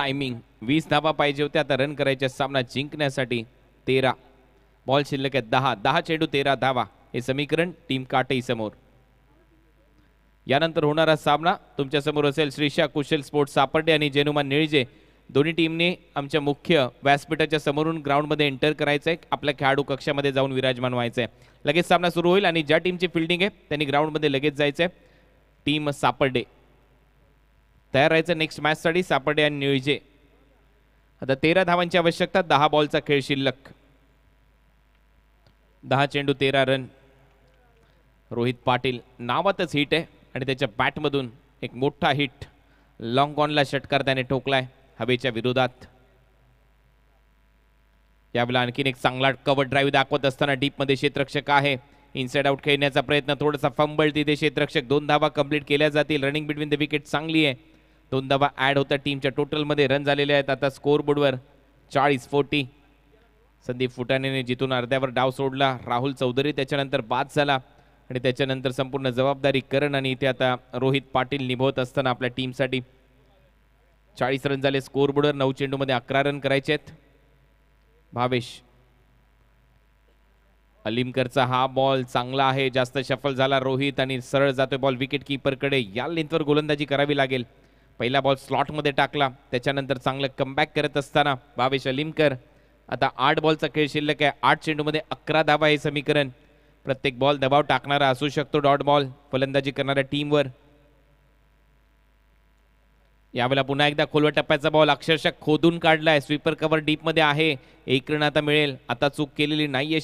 S1: टायमिंग वीस धावा पाहिजे होत्या आता रन करायच्या सामना जिंकण्यासाठी तेरा बॉल शिल्लक आहेत दहा दहा चेंडू तेरा धावा हे समीकरण टीम काटे समोर यानंतर होणारा सामना तुमच्यासमोर असेल श्रीशा कुशल स्पोर्ट्स सापर्डे आणि जेनुमा निळजे दोन्ही टीमने आमच्या मुख्य व्यासपीठाच्या समोरून ग्राउंडमध्ये एंटर करायचं आहे आपल्या खेळाडू कक्षामध्ये जाऊन विराजमान व्हायचं आहे लगेच सामना सुरू होईल आणि ज्या टीमची फिल्डिंग आहे त्यांनी ग्राउंडमध्ये लगेच जायचं आहे टीम सापर्डे तयार राहायचं नेक्स्ट मॅचसाठी सापडे आणि न्यूजे आता तेरा धावांची आवश्यकता दहा बॉलचा खेळ शिल्लक दहा चेंडू तेरा रन रोहित पाटील नावातच हिट आहे आणि त्याच्या बॅटमधून एक मोठा हिट लॉंग ऑनला षटकार त्याने ठोकलाय हवेच्या विरोधात यावेळेला आणखीन एक चांगला कवर ड्राईव्ह दाखवत असताना डीपमध्ये क्षेत्रक्षक आहे इनसाइड आउट खेळण्याचा प्रयत्न थोडासा फंबल तिथे क्षेत्रक्षक दोन धावा कंप्लीट केल्या जातील रनिंग बिटवीन द विकेट चांगली आहे दोन धावा ॲड होता टीमच्या टोटलमध्ये रन झालेले आहेत आता स्कोरबोर्डवर चाळीस फोर्टी संदीप फुटाणेने जिथून अर्ध्यावर डाव सोडला राहुल चौधरी त्याच्यानंतर बाद झाला आणि त्याच्यानंतर संपूर्ण जबाबदारी करण आणि इथे आता रोहित पाटील निभवत असताना आपल्या टीमसाठी चाळीस रन झाले स्कोअरबोर्डवर नऊ चेंडूमध्ये अकरा रन करायचे आहेत भावेश अलिमकरचा हा बॉल चांगला आहे जास्त शफल झाला रोहित आणि सरळ जातोय बॉल विकेट किपरकडे या लेंथवर गोलंदाजी करावी लागेल पहिला बॉल स्लॉटमध्ये टाकला त्याच्यानंतर चांगलं कमबॅक करत असताना भावेश अलिमकर आता आठ बॉलचा खेळ शिल्लक आहे आठ मध्ये अकरा धावा हे समीकरण प्रत्येक बॉल दबाव टाकणारा असू शकतो डॉट बॉल फलंदाजी करणाऱ्या टीमवर यावेळेला पुन्हा एकदा खोलवर टप्प्याचा बॉल अक्षरशः खोदून काढलाय स्वीपर कव्हर मध्ये आहे एक रन आता मिळेल आता चूक केलेली नाहीये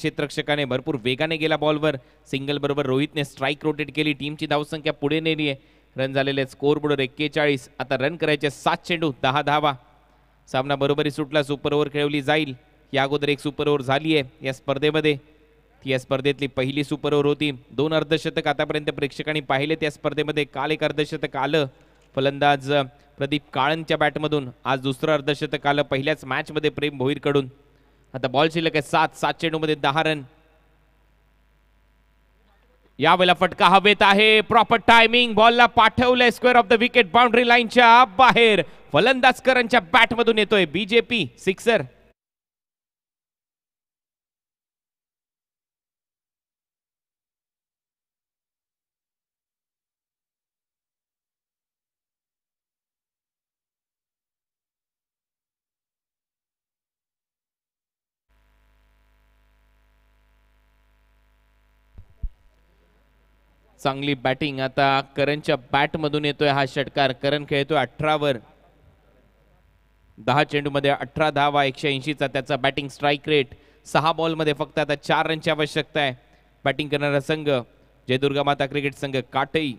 S1: आहे भरपूर वेगाने गेला बॉलवर सिंगल बरोबर रोहितने स्ट्राईक रोटेट केली टीमची धावसंख्या पुढे नेली आहे रन झालेले स्कोर बोर्डवर एक्केचाळीस आता रन करायचे सात चेंडू दहा धावा सामना बरोबरी सुटला सुपर ओव्हर खेळवली जाईल या अगोदर एक सुपर ओव्हर झाली आहे या स्पर्धेमध्ये ती या स्पर्धेतली पहिली सुपर ओव्हर होती दोन अर्धशतक आतापर्यंत प्रेक्षकांनी पाहिले त्या स्पर्धेमध्ये काल एक अर्धशतक आलं फलंदाज प्रदीप काळंच्या बॅटमधून आज दुसरं अर्धशतक आलं पहिल्याच मॅचमध्ये प्रेम भोईरकडून आता बॉल शिल्लक आहे सात सात चेंडूमध्ये दहा रन यावेळेला फटका हवेत आहे प्रॉपर टायमिंग बॉलला पाठवलंय square of the wicket boundary लाईनच्या बाहेर फलंदाजकरांच्या बॅटमधून येतोय बीजेपी सिक्सर चांगली बॅटिंग आता करणच्या बॅटमधून येतोय हा षटकार करण खेळतोय अठरावर दहा चेंडूमध्ये अठरा धावा एकशे ऐंशीचा त्याचा बॅटिंग स्ट्राईक रेट सहा बॉलमध्ये फक्त आता चार रनची आवश्यकता आहे बॅटिंग करणारा संघ जयदुर्गा माता क्रिकेट संघ काटई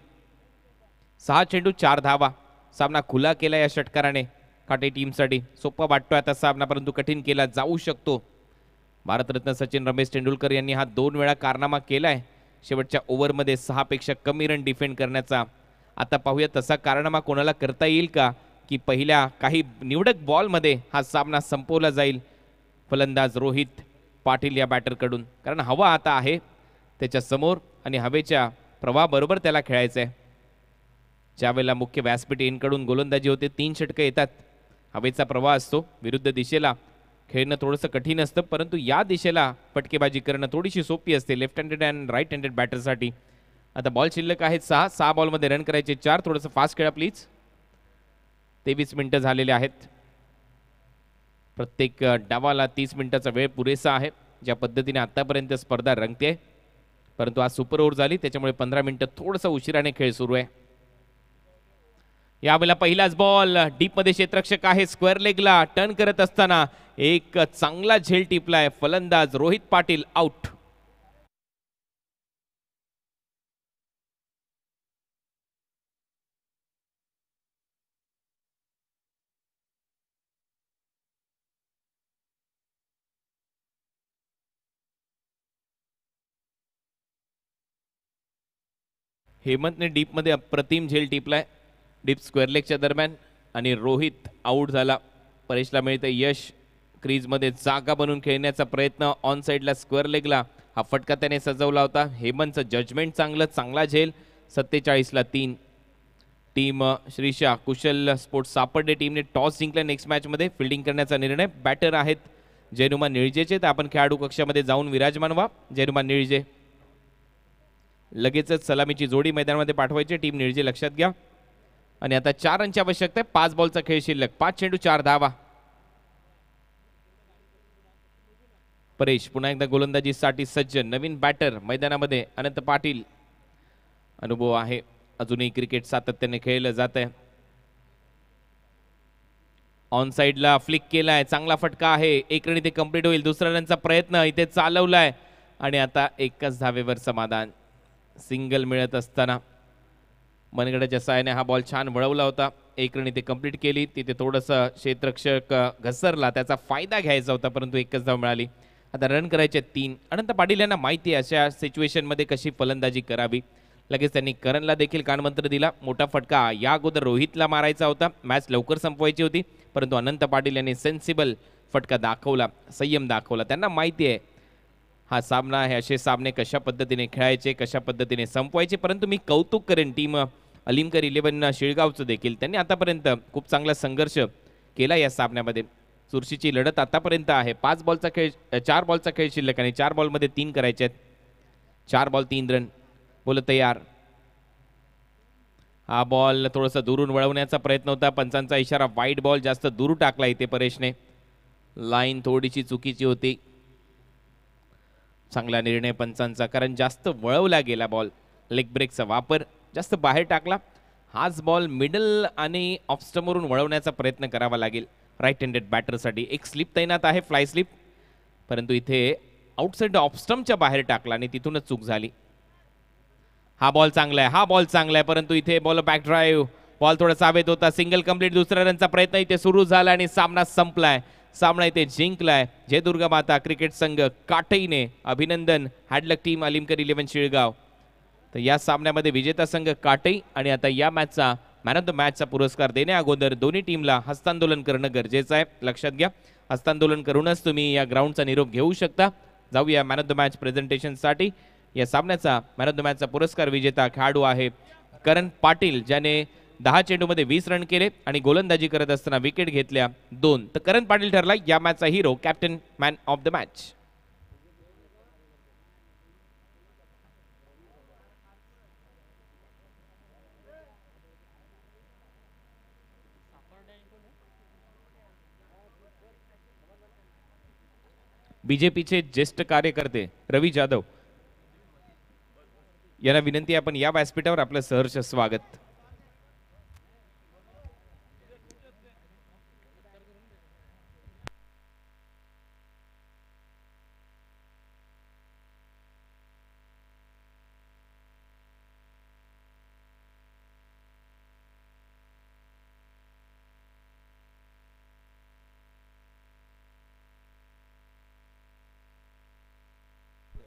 S1: सहा चेंडू चार धावा सामना खुला केला या षटकाराने काटे टीमसाठी सोपा वाटतोय आता सामना परंतु कठीण केला जाऊ शकतो भारतरत्न सचिन रमेश तेंडुलकर यांनी हा दोन वेळा कारनामा केला आहे शेवटच्या ओव्हरमध्ये सहापेक्षा कमी रन डिफेंड करण्याचा आता पाहूया तसा कारणामा कोणाला करता येईल का की पहिल्या काही निवडक बॉलमध्ये हा सामना संपवला जाईल फलंदाज रोहित पाटील या बॅटरकडून कारण हवा आता आहे त्याच्यासमोर आणि हवेच्या प्रवाहाबरोबर त्याला खेळायचं आहे ज्यावेळेला मुख्य व्यासपीठ इनकडून गोलंदाजी होते तीन षटकं येतात हवेचा प्रवाह असतो विरुद्ध दिशेला खेळणं थोडंसं कठीण असतं परंतु या दिशेला फटकेबाजी करणं थोडीशी सोपी असते left handed and right handed बॅटरसाठी आता बॉल शिल्लक आहेत सहा सहा बॉलमध्ये रन करायचे चार थोडंसं फास्ट खेळा प्लीज तेवीस मिनटं झालेले आहेत प्रत्येक डावाला तीस मिनिटाचा वेळ पुरेसा आहे ज्या पद्धतीने आत्तापर्यंत स्पर्धा रंगते परंतु आज सुपर ओव्हर झाली त्याच्यामुळे पंधरा मिनिटं थोडंसं उशिराने खेळ सुरू आहे यावेळेला पहिलाच बॉल डीपमध्ये क्षेत्रक्षक आहे स्क्वेअर लेगला टर्न करत असताना एक चांगला झेल टिपलाय फलंदाज रोहित पाटील आउट हेमंतने डीपमध्ये अप्रतिम झेल टिपलाय डीप स्क्वेअर लेगच्या दरम्यान आणि रोहित आऊट झाला परेशला मिळते यश क्रीजमध्ये जागा बनून खेळण्याचा प्रयत्न ऑन साईडला स्क्वेअर लेगला हा फटका त्याने सजवला होता हेमंतचं जजमेंट चांगलं चांगला झेल सत्तेचाळीसला तीन टीम श्रीशा कुशल स्पोर्ट्स सापडले टीमने टॉस जिंकला नेक्स्ट मॅचमध्ये फिल्डिंग करण्याचा निर्णय बॅटर आहेत जेनुमा निळजेचे तर आपण खेळाडू कक्षामध्ये जाऊन विराजमान व्हा जेनुमा निळजे लगेचच सलामीची जोडी मैदानामध्ये पाठवायची टीम निळजे लक्षात घ्या आणि आता चार रनची आवश्यकता आहे पाच बॉलचा खेळ शिल्लक पाच चेंडू चार धावा परेश पुन्हा एकदा गोलंदाजीसाठी सज्ज नवीन बॅटर मैदानामध्ये अनंत पाटील अनुभव आहे अजूनही क्रिकेट सातत्याने खेळलं जात आहे ऑन साईडला फ्लिक केलाय चांगला फटका आहे एक रन इथे कम्प्लीट होईल दुसरा रनचा प्रयत्न इथे चालवलाय आणि आता एकाच धावेवर समाधान सिंगल मिळत असताना मनगडाच्या सायने हा बॉल छान वळवला होता एक रन इथे कंप्लीट केली तिथे थोडंसं क्षेत्रक्षक घसरला त्याचा फायदा घ्यायचा होता परंतु एकच धाव मिळाली आता रन करायचे तीन अनंत पाटील यांना माहिती आहे अशा सिच्युएशनमध्ये कशी फलंदाजी करावी लगेच त्यांनी करणला देखील कानमंत्र दिला मोठा फटका या अगोदर रोहितला मारायचा होता मॅच लवकर संपवायची होती परंतु अनंत पाटील यांनी सेन्सिबल फटका दाखवला संयम दाखवला त्यांना माहिती आहे हा सामना आहे असे सामने कशा पद्धतीने खेळायचे कशा पद्धतीने संपवायचे परंतु मी कौतुक करेन टीम अलिमकर इलेव्हन शिळगावचं देखील त्यांनी आतापर्यंत खूप चांगला संघर्ष केला या सामन्यामध्ये चुरशीची लढत आतापर्यंत आहे पाच बॉलचा खेळ चार बॉलचा खेळ शिल्लक आणि चार बॉलमध्ये तीन करायचे आहेत चार बॉल तीन रन बोल तयार हा बॉल थोडासा दुरून वळवण्याचा प्रयत्न होता पंचांचा इशारा वाईट बॉल जास्त दूर टाकला इथे परेशने लाईन थोडीशी चुकीची होती चांगला निर्णय पंचांचा कारण जास्त वळवला गेला बॉल लेग ब्रेकचा वापर जास्त बाहेर टाकला हाच बॉल मिडल आणि ऑफस्टमवरून वळवण्याचा प्रयत्न करावा लागेल राईट हँडेड बॅटरसाठी एक स्लिप तैनात आहे फ्लाय स्लिप परंतु इथे आउटसाईड ऑफस्टमच्या बाहेर टाकला आणि तिथूनच चूक झाली हा बॉल चांगला आहे हा बॉल चांगला आहे परंतु इथे बॉल बॅक ड्राईव्ह बॉल थोडा सावेत होता सिंगल कंप्लीट दुसऱ्या रनचा प्रयत्न इथे सुरू झाला आणि सामना संपलाय सामना इथे जिंकलाय जय दुर्गा माता क्रिकेट संघ काटईने अभिनंदन हॅडलक टीम अलिमकर इलेव्हन शिळगाव तर या सामन्यामध्ये विजेता संघ काटई आणि आता या मॅचचा मॅन ऑफ द मॅचचा पुरस्कार देण्या अगोदर दोन्ही टीमला हस्तांदोलन करणं गरजेचं आहे लक्षात घ्या हस्तांदोलन करूनच तुम्ही या ग्राउंडचा निरोप घेऊ शकता जाऊया मॅन ऑफ द मॅच प्रेझेंटेशनसाठी या सामन्याचा मॅन ऑफ द मॅचचा पुरस्कार विजेता खेळाडू आहे करण पाटील ज्याने दहा चेंडूमध्ये वीस रन केले आणि गोलंदाजी करत असताना विकेट घेतल्या दोन तर करण पाटील ठरला या मॅचचा hero captain man of the match बीजेपीचे ज्येष्ठ कार्यकर्ते रवी जाधव यांना विनंती आपण या व्यासपीठावर आपलं सहर्ष स्वागत